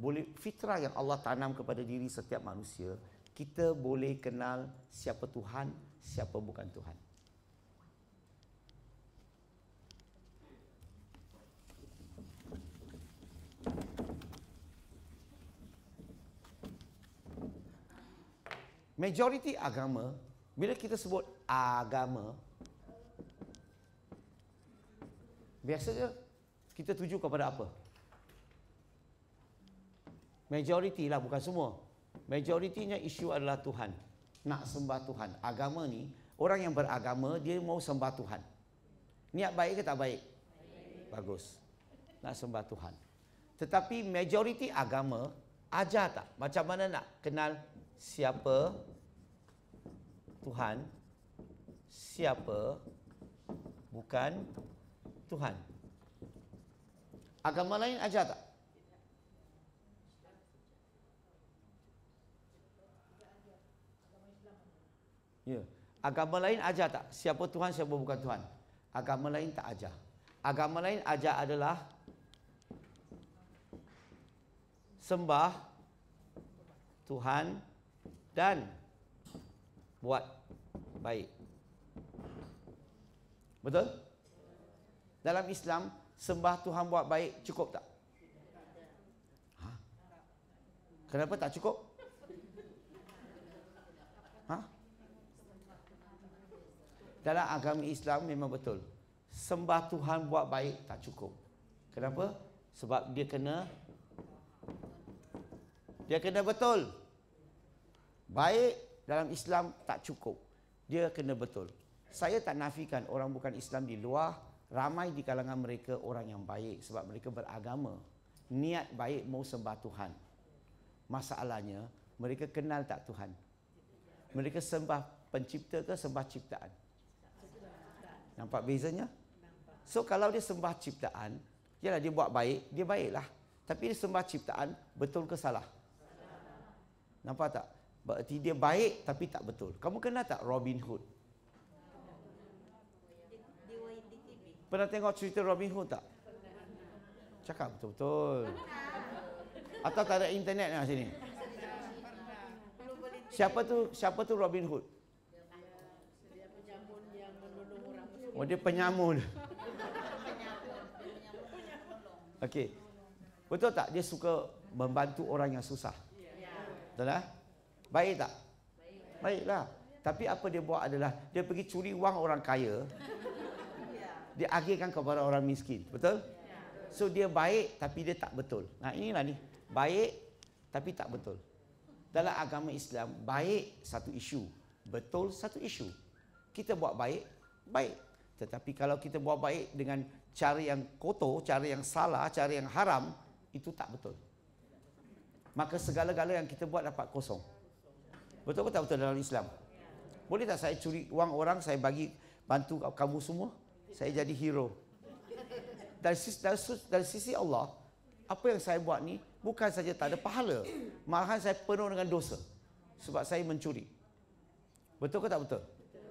boleh fitrah yang Allah tanam kepada diri setiap manusia, kita boleh kenal siapa Tuhan, siapa bukan Tuhan. Majoriti agama, bila kita sebut agama, biasanya kita tuju kepada apa? Majoriti lah bukan semua. Majoritinya isu adalah Tuhan. Nak sembah Tuhan. Agama ni orang yang beragama dia mau sembah Tuhan. Niat baik ke tak baik? Bagus. Nak sembah Tuhan. Tetapi majoriti agama ajar tak macam mana nak kenal siapa Tuhan siapa bukan Tuhan. Agama lain ajar tak? Ya. Agama lain ajar tak? Siapa Tuhan, siapa bukan Tuhan. Agama lain tak ajar. Agama lain ajar adalah sembah Tuhan dan buat baik. Betul? Dalam Islam, sembah Tuhan buat baik cukup tak? Kenapa tak cukup? dalam agama Islam memang betul. Sembah Tuhan buat baik tak cukup. Kenapa? Sebab dia kena dia kena betul. Baik dalam Islam tak cukup. Dia kena betul. Saya tak nafikan orang bukan Islam di luar ramai di kalangan mereka orang yang baik sebab mereka beragama. Niat baik mau sembah Tuhan. Masalahnya mereka kenal tak Tuhan? Mereka sembah pencipta ke sembah ciptaan? Nampak bezanya? So kalau dia sembah ciptaan, ialah dia buat baik, dia baiklah. Tapi dia sembah ciptaan, betul ke salah? Nampak tak? Berarti dia baik tapi tak betul. Kamu kenal tak Robin Hood? Pernah tengok cerita Robin Hood tak? Cakap betul-betul. Atau tak ada internet lah sini? Siapa tu siapa tu Robin Hood? Oh dia penyamun. Okey. Betul tak dia suka membantu orang yang susah? Ya. Betul tak? Baik tak? Baiklah. Tapi apa dia buat adalah dia pergi curi wang orang kaya. Ya. Dia agihkan kepada orang miskin. Betul? Ya. So dia baik tapi dia tak betul. Nah inilah ni. Baik tapi tak betul. Dalam agama Islam, baik satu isu. Betul satu isu. Kita buat baik, baik. Tetapi kalau kita buat baik dengan cara yang kotor, cara yang salah, cara yang haram, itu tak betul. Maka segala-gala yang kita buat dapat kosong. Betul ke tak betul dalam Islam? Boleh tak saya curi wang orang, saya bagi bantu kamu semua? Saya jadi hero. Dari sisi, dari, dari sisi Allah, apa yang saya buat ni bukan saja tak ada pahala. Malahan saya penuh dengan dosa. Sebab saya mencuri. Betul ke tak betul? Betul.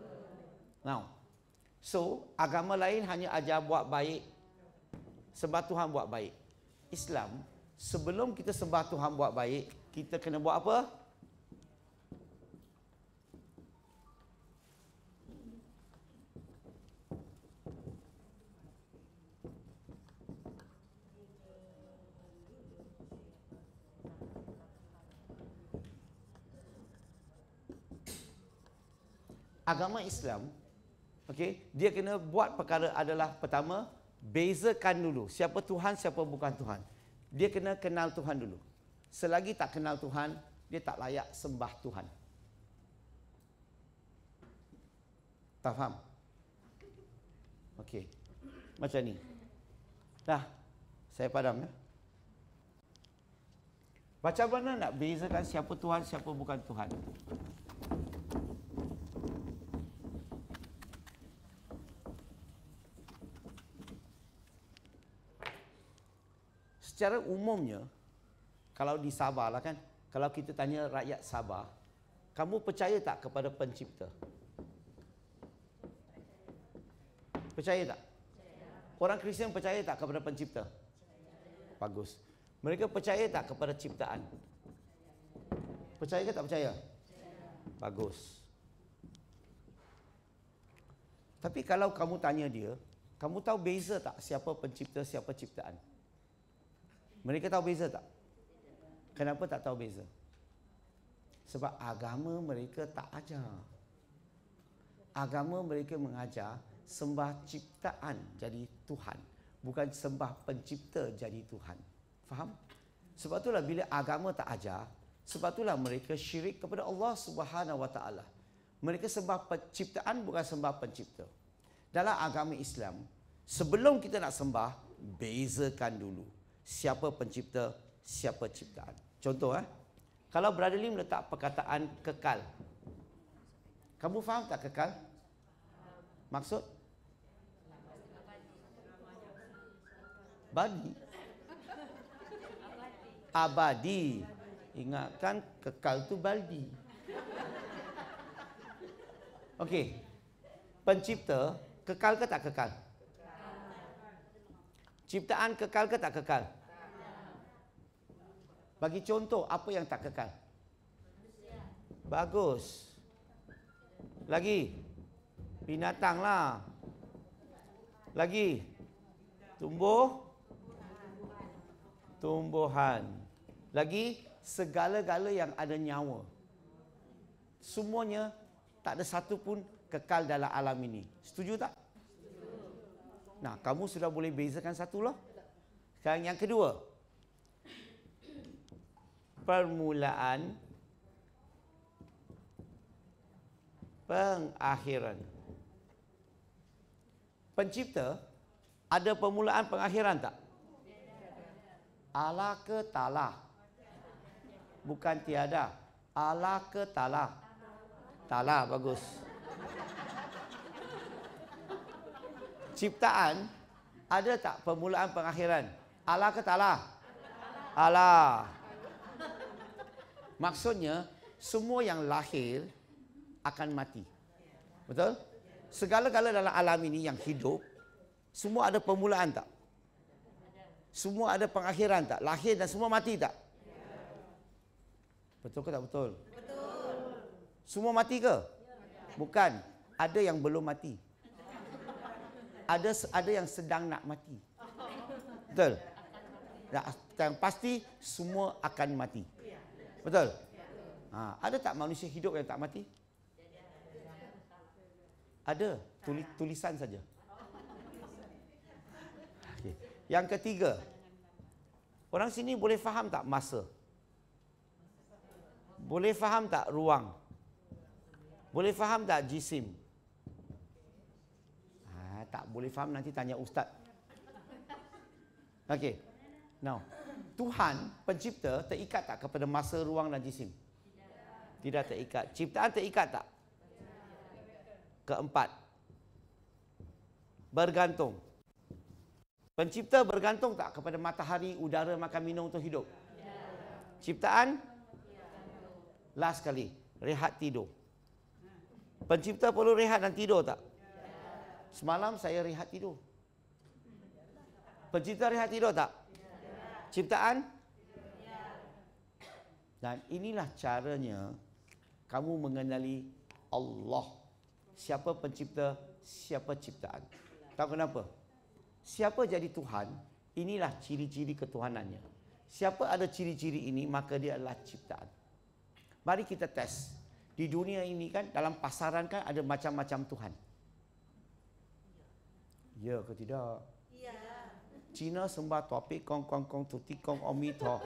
Now, So, agama lain hanya ajar buat baik sebab Tuhan buat baik. Islam, sebelum kita sebab Tuhan buat baik, kita kena buat apa? Agama Islam Okey, dia kena buat perkara adalah pertama bezakan dulu siapa Tuhan, siapa bukan Tuhan. Dia kena kenal Tuhan dulu. Selagi tak kenal Tuhan, dia tak layak sembah Tuhan. Tak faham? Okey. Macam ni. Dah. Saya padam ya. Macam mana nak bezakan siapa Tuhan, siapa bukan Tuhan? secara umumnya kalau di Sabah lah kan kalau kita tanya rakyat Sabah kamu percaya tak kepada pencipta percaya tak orang Kristian percaya tak kepada pencipta bagus mereka percaya tak kepada ciptaan percaya ke tak percaya bagus tapi kalau kamu tanya dia, kamu tahu beza tak siapa pencipta, siapa ciptaan? Mereka tahu beza tak? Kenapa tak tahu beza? Sebab agama mereka tak ajar. Agama mereka mengajar sembah ciptaan jadi Tuhan. Bukan sembah pencipta jadi Tuhan. Faham? Sebab itulah bila agama tak ajar, sebab itulah mereka syirik kepada Allah Subhanahu Wa Taala. Mereka sembah penciptaan bukan sembah pencipta. Dalam agama Islam, sebelum kita nak sembah, bezakan dulu siapa pencipta, siapa ciptaan. Contoh eh. Kalau Brother Lim letak perkataan kekal. Kamu faham tak kekal? Maksud? Abadi. Abadi. Ingatkan kekal tu baldi. Okey. Pencipta kekal ke tak kekal? Ciptaan kekal ke tak kekal? Kekal. Bagi contoh apa yang tak kekal? Bagus. Lagi. Binatang lah. Lagi. Tumbuh. Tumbuhan. Lagi. Segala-gala yang ada nyawa. Semuanya tak ada satu pun kekal dalam alam ini. Setuju tak? Nah, kamu sudah boleh bezakan satu lah. Sekarang yang kedua permulaan pengakhiran. Pencipta ada permulaan pengakhiran tak? Ala ke talah, Bukan tiada. Ala ke talah, talah bagus. Ciptaan ada tak permulaan pengakhiran? Ala ke talah, Ala. Maksudnya semua yang lahir akan mati. Betul? Segala-gala dalam alam ini yang hidup semua ada permulaan tak? Semua ada pengakhiran tak? Lahir dan semua mati tak? Betul ke tak betul? Betul. Semua mati ke? Bukan. Ada yang belum mati. Ada ada yang sedang nak mati. Betul. Yang pasti semua akan mati. Betul? Ha, ada tak manusia hidup yang tak mati? Ada. Tuli, tulisan saja. Okay. Yang ketiga. Orang sini boleh faham tak masa? Boleh faham tak ruang? Boleh faham tak jisim? Ha, tak boleh faham nanti tanya ustaz. Okey. Now. Tuhan pencipta terikat tak kepada masa, ruang dan jisim? Tidak terikat. Ciptaan terikat tak? Keempat. Bergantung. Pencipta bergantung tak kepada matahari, udara, makan, minum untuk hidup? Ciptaan? Last kali. Rehat tidur. Pencipta perlu rehat dan tidur tak? Semalam saya rehat tidur. Pencipta rehat tidur tak? ciptaan dan inilah caranya kamu mengenali Allah. Siapa pencipta, siapa ciptaan. Tahu kenapa? Siapa jadi Tuhan, inilah ciri-ciri ketuhanannya. Siapa ada ciri-ciri ini, maka dia adalah ciptaan. Mari kita tes. Di dunia ini kan, dalam pasaran kan ada macam-macam Tuhan. Ya ke tidak? Ya. Cina sembah topik kong kong kong tuti kong omito.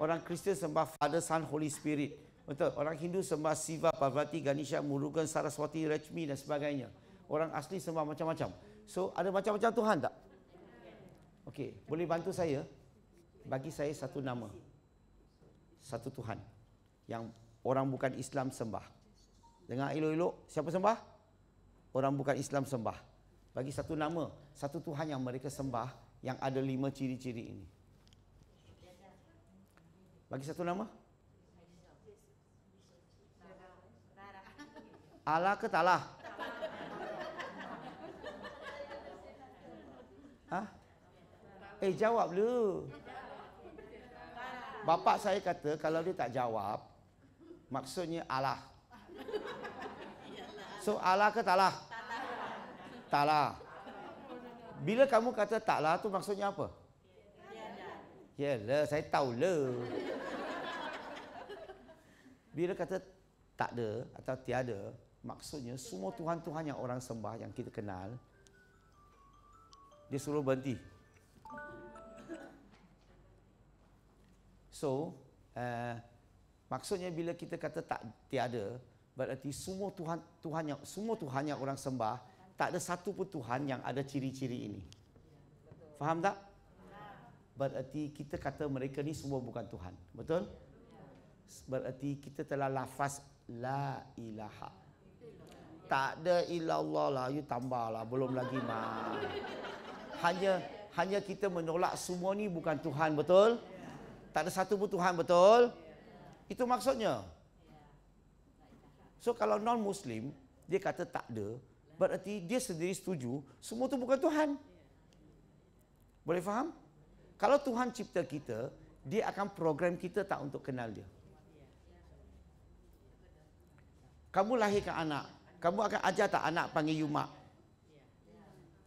Orang Kristian sembah Father, Son, Holy Spirit. Betul. Orang Hindu sembah Siva, Parvati, Ganesha, Murugan, Saraswati, Rajmi dan sebagainya. Orang asli sembah macam-macam. So, ada macam-macam Tuhan tak? Okey, boleh bantu saya? Bagi saya satu nama. Satu Tuhan. Yang orang bukan Islam sembah. Dengar elok-elok, siapa sembah? Orang bukan Islam sembah. Bagi satu nama, satu Tuhan yang mereka sembah, yang ada lima ciri-ciri ini. Bagi satu nama. Ala ke tala? Ha? Eh jawab dulu. Bapak saya kata kalau dia tak jawab maksudnya Allah. So Allah ke tala? Tala. Tala. Bila kamu kata taklah tu maksudnya apa? Ya le, saya tahu le. Bila kata tak ada atau tiada, maksudnya semua Tuhan-Tuhan yang orang sembah, yang kita kenal, dia suruh berhenti. So, uh, maksudnya bila kita kata tak tiada, berarti semua Tuhan Tuhan yang semua Tuhan yang orang sembah tak ada satu pun Tuhan yang ada ciri-ciri ini. Faham tak? Bererti kita kata mereka ni semua bukan Tuhan. Betul? Bererti kita telah lafaz la ilaha. Tak ada illallah lah. You lah, Belum lagi mah. Hanya hanya kita menolak semua ni bukan Tuhan. Betul? Tak ada satu pun Tuhan. Betul? Itu maksudnya. So kalau non-Muslim, dia kata tak ada berarti dia sendiri setuju semua itu bukan Tuhan. Boleh faham? Kalau Tuhan cipta kita, dia akan program kita tak untuk kenal dia. Kamu lahirkan anak, kamu akan ajar tak anak panggil you mak?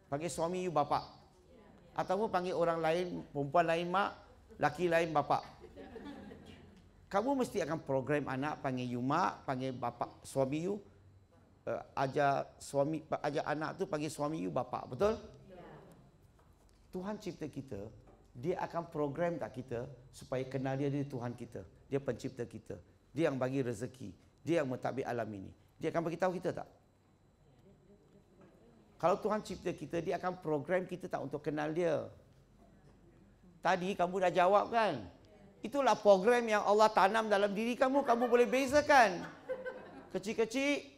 Panggil suami you bapak? Atau panggil orang lain, perempuan lain mak, laki lain bapak? Kamu mesti akan program anak panggil you mak, panggil bapak, suami you uh, ajar suami ajar anak tu panggil suami you bapa betul ya. Tuhan cipta kita dia akan program tak kita supaya kenal dia dia Tuhan kita dia pencipta kita dia yang bagi rezeki dia yang mentadbir alam ini dia akan bagi tahu kita tak kalau Tuhan cipta kita, dia akan program kita tak untuk kenal dia. Tadi kamu dah jawab kan? Itulah program yang Allah tanam dalam diri kamu. Kamu boleh bezakan. Kecil-kecil,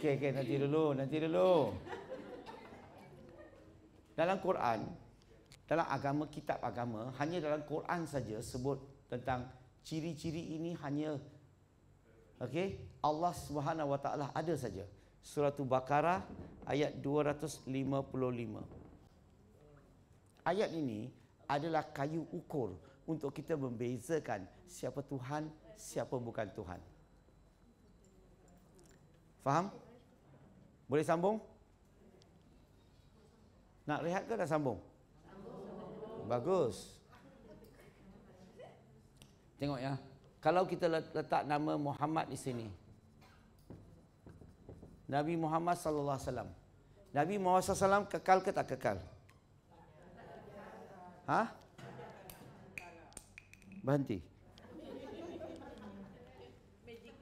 okay, okay, nanti dulu, nanti dulu. Dalam Quran, dalam agama kitab agama, hanya dalam Quran saja sebut tentang ciri-ciri ini hanya okey, Allah Subhanahu Wa Taala ada saja. Surah al ayat 255. Ayat ini adalah kayu ukur untuk kita membezakan siapa Tuhan, siapa bukan Tuhan. Faham? Boleh sambung? Nak rehat ke dah sambung? sambung. Bagus. Tengok ya. Kalau kita letak nama Muhammad di sini. Nabi Muhammad sallallahu alaihi wasallam. Nabi Muhammad sallallahu kekal ke tak kekal? Ha? Berhenti.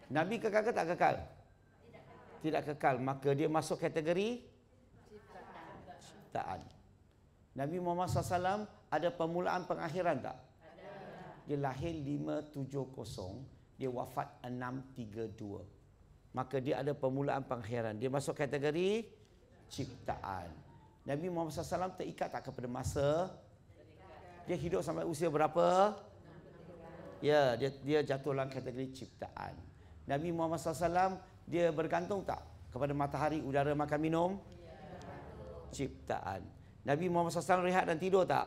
Nabi kekal ke tak kekal? Kekal tidak kekal maka dia masuk kategori ciptaan. Nabi Muhammad SAW ada permulaan pengakhiran tak? Ada. Dia lahir 570, dia wafat 632. Maka dia ada permulaan pengakhiran. Dia masuk kategori ciptaan. Nabi Muhammad SAW terikat tak kepada masa? Dia hidup sampai usia berapa? Ya, dia dia jatuh dalam kategori ciptaan. Nabi Muhammad SAW dia bergantung tak kepada matahari, udara, makan, minum? Ya. Ciptaan. Nabi Muhammad SAW rehat dan tidur tak?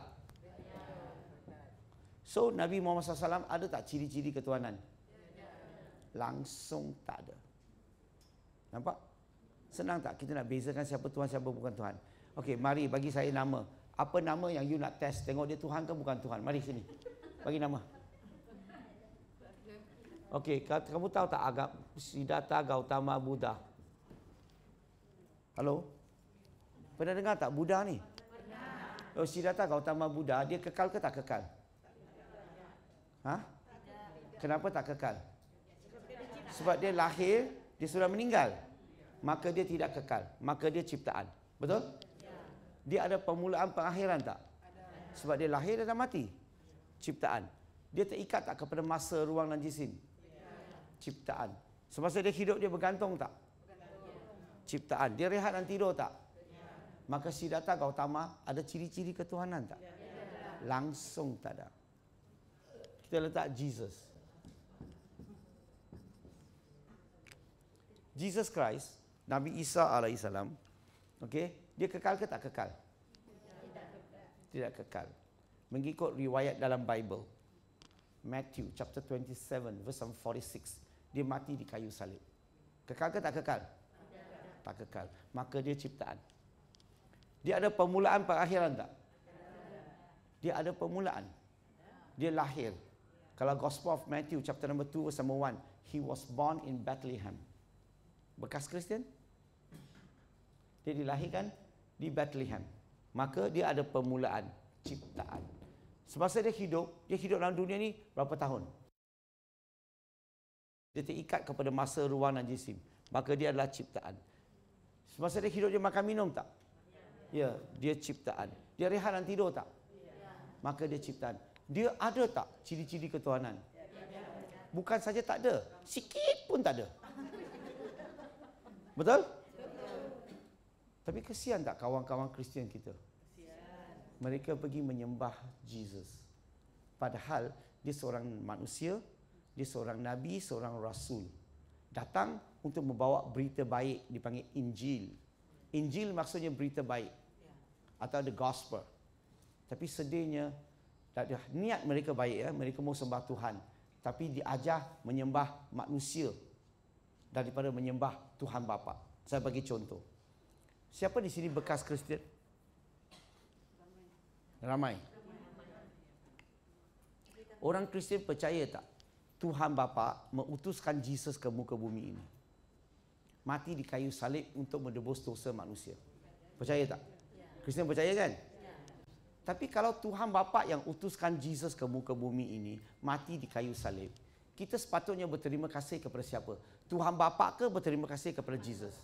Ya. So Nabi Muhammad SAW ada tak ciri-ciri ketuanan? Ya. Langsung tak ada. Nampak? Senang tak kita nak bezakan siapa Tuhan, siapa bukan Tuhan? Okey, mari bagi saya nama. Apa nama yang you nak test? Tengok dia Tuhan ke bukan Tuhan? Mari sini. Bagi nama. Nama. Okey, kamu tahu tak agak Siddhartha Gautama Buddha? Halo? Pernah dengar tak Buddha ni? Oh, Siddhartha Gautama Buddha, dia kekal ke tak kekal? Hah? Kenapa tak kekal? Sebab dia lahir, dia sudah meninggal. Maka dia tidak kekal. Maka dia ciptaan. Betul? Ya. Dia ada permulaan pengakhiran tak? Sebab dia lahir dan mati. Ciptaan. Dia terikat tak kepada masa, ruang dan jisim? ciptaan. Semasa dia hidup dia bergantung tak? Ciptaan. Dia rehat dan tidur tak? Ya. Maka si data Gautama ada ciri-ciri ketuhanan tak? Langsung tak ada. Kita letak Jesus. Jesus Christ, Nabi Isa alaihissalam. Okey, dia kekal ke tak kekal? Tidak kekal. Mengikut riwayat dalam Bible. Matthew chapter 27 verse 46 dia mati di kayu salib. Kekal ke tak kekal? Tak kekal. Maka dia ciptaan. Dia ada permulaan perakhiran tak? Dia ada permulaan. Dia lahir. Kalau Gospel of Matthew chapter number 2 verse number 1, he was born in Bethlehem. Bekas Kristian? Dia dilahirkan di Bethlehem. Maka dia ada permulaan ciptaan. Semasa dia hidup, dia hidup dalam dunia ni berapa tahun? Dia terikat kepada masa, ruang dan jisim. Maka dia adalah ciptaan. Semasa dia hidup, dia makan minum tak? Ya, dia ciptaan. Dia rehat dan tidur tak? Maka dia ciptaan. Dia ada tak ciri-ciri ketuhanan? Bukan saja tak ada. Sikit pun tak ada. Betul? Tapi kesian tak kawan-kawan Kristian kita? Mereka pergi menyembah Jesus. Padahal dia seorang manusia, dia seorang Nabi, seorang Rasul. Datang untuk membawa berita baik, dipanggil Injil. Injil maksudnya berita baik. Atau the gospel. Tapi sedihnya, niat mereka baik. Ya. Mereka mau sembah Tuhan. Tapi diajar menyembah manusia daripada menyembah Tuhan Bapa. Saya bagi contoh. Siapa di sini bekas Kristian? Ramai. Orang Kristian percaya tak? Tuhan Bapa mengutuskan Yesus ke muka bumi ini. Mati di kayu salib untuk menebus dosa manusia. Percaya tak? Kristian percaya kan? Tapi kalau Tuhan Bapa yang utuskan Yesus ke muka bumi ini mati di kayu salib, kita sepatutnya berterima kasih kepada siapa? Tuhan Bapa ke berterima kasih kepada Yesus?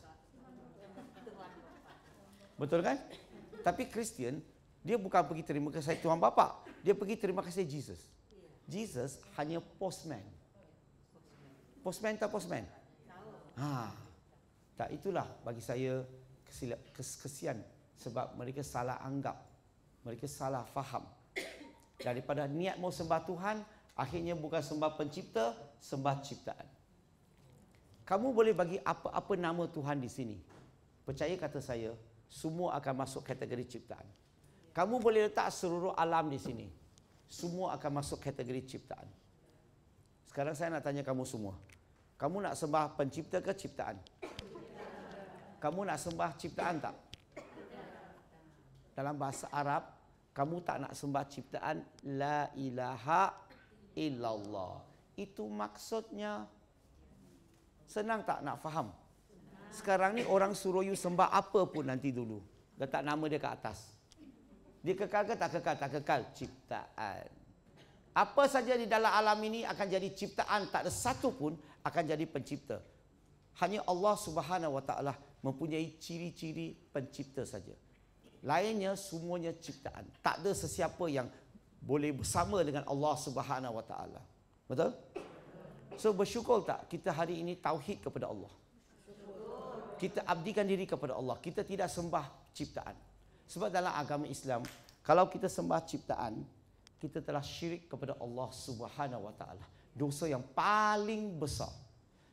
Betul kan? Tapi Kristian dia bukan pergi terima kasih Tuhan Bapa, dia pergi terima kasih Yesus. Jesus hanya postman. Postman tak postman? Ha. Tak itulah bagi saya kesilap kesian sebab mereka salah anggap. Mereka salah faham. Daripada niat mau sembah Tuhan, akhirnya bukan sembah pencipta, sembah ciptaan. Kamu boleh bagi apa-apa nama Tuhan di sini. Percaya kata saya, semua akan masuk kategori ciptaan. Kamu boleh letak seluruh alam di sini semua akan masuk kategori ciptaan. Sekarang saya nak tanya kamu semua. Kamu nak sembah pencipta ke ciptaan? Kamu nak sembah ciptaan tak? Dalam bahasa Arab, kamu tak nak sembah ciptaan la ilaha illallah. Itu maksudnya senang tak nak faham? Sekarang ni orang suruh you sembah apa pun nanti dulu. Letak nama dia ke atas. Dia ke tak kekal? Tak kekal. Ciptaan. Apa saja di dalam alam ini akan jadi ciptaan. Tak ada satu pun akan jadi pencipta. Hanya Allah subhanahu wa ta'ala mempunyai ciri-ciri pencipta saja. Lainnya semuanya ciptaan. Tak ada sesiapa yang boleh bersama dengan Allah subhanahu wa ta'ala. Betul? So bersyukur tak kita hari ini tauhid kepada Allah? Kita abdikan diri kepada Allah. Kita tidak sembah ciptaan. Sebab dalam agama Islam, kalau kita sembah ciptaan, kita telah syirik kepada Allah Subhanahu Wa Taala. Dosa yang paling besar.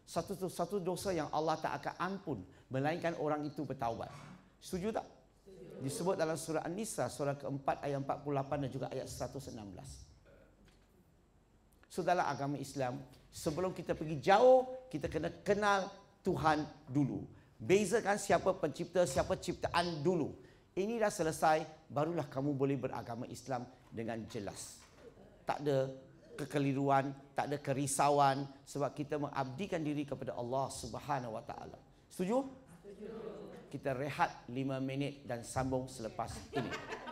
Satu satu dosa yang Allah tak akan ampun melainkan orang itu bertaubat. Setuju tak? Disebut dalam surah An-Nisa surah keempat ayat 48 dan juga ayat 116. So dalam agama Islam, sebelum kita pergi jauh, kita kena kenal Tuhan dulu. Bezakan siapa pencipta, siapa ciptaan dulu ini dah selesai barulah kamu boleh beragama Islam dengan jelas tak ada kekeliruan tak ada kerisauan sebab kita mengabdikan diri kepada Allah Subhanahu wa taala setuju kita rehat lima minit dan sambung selepas ini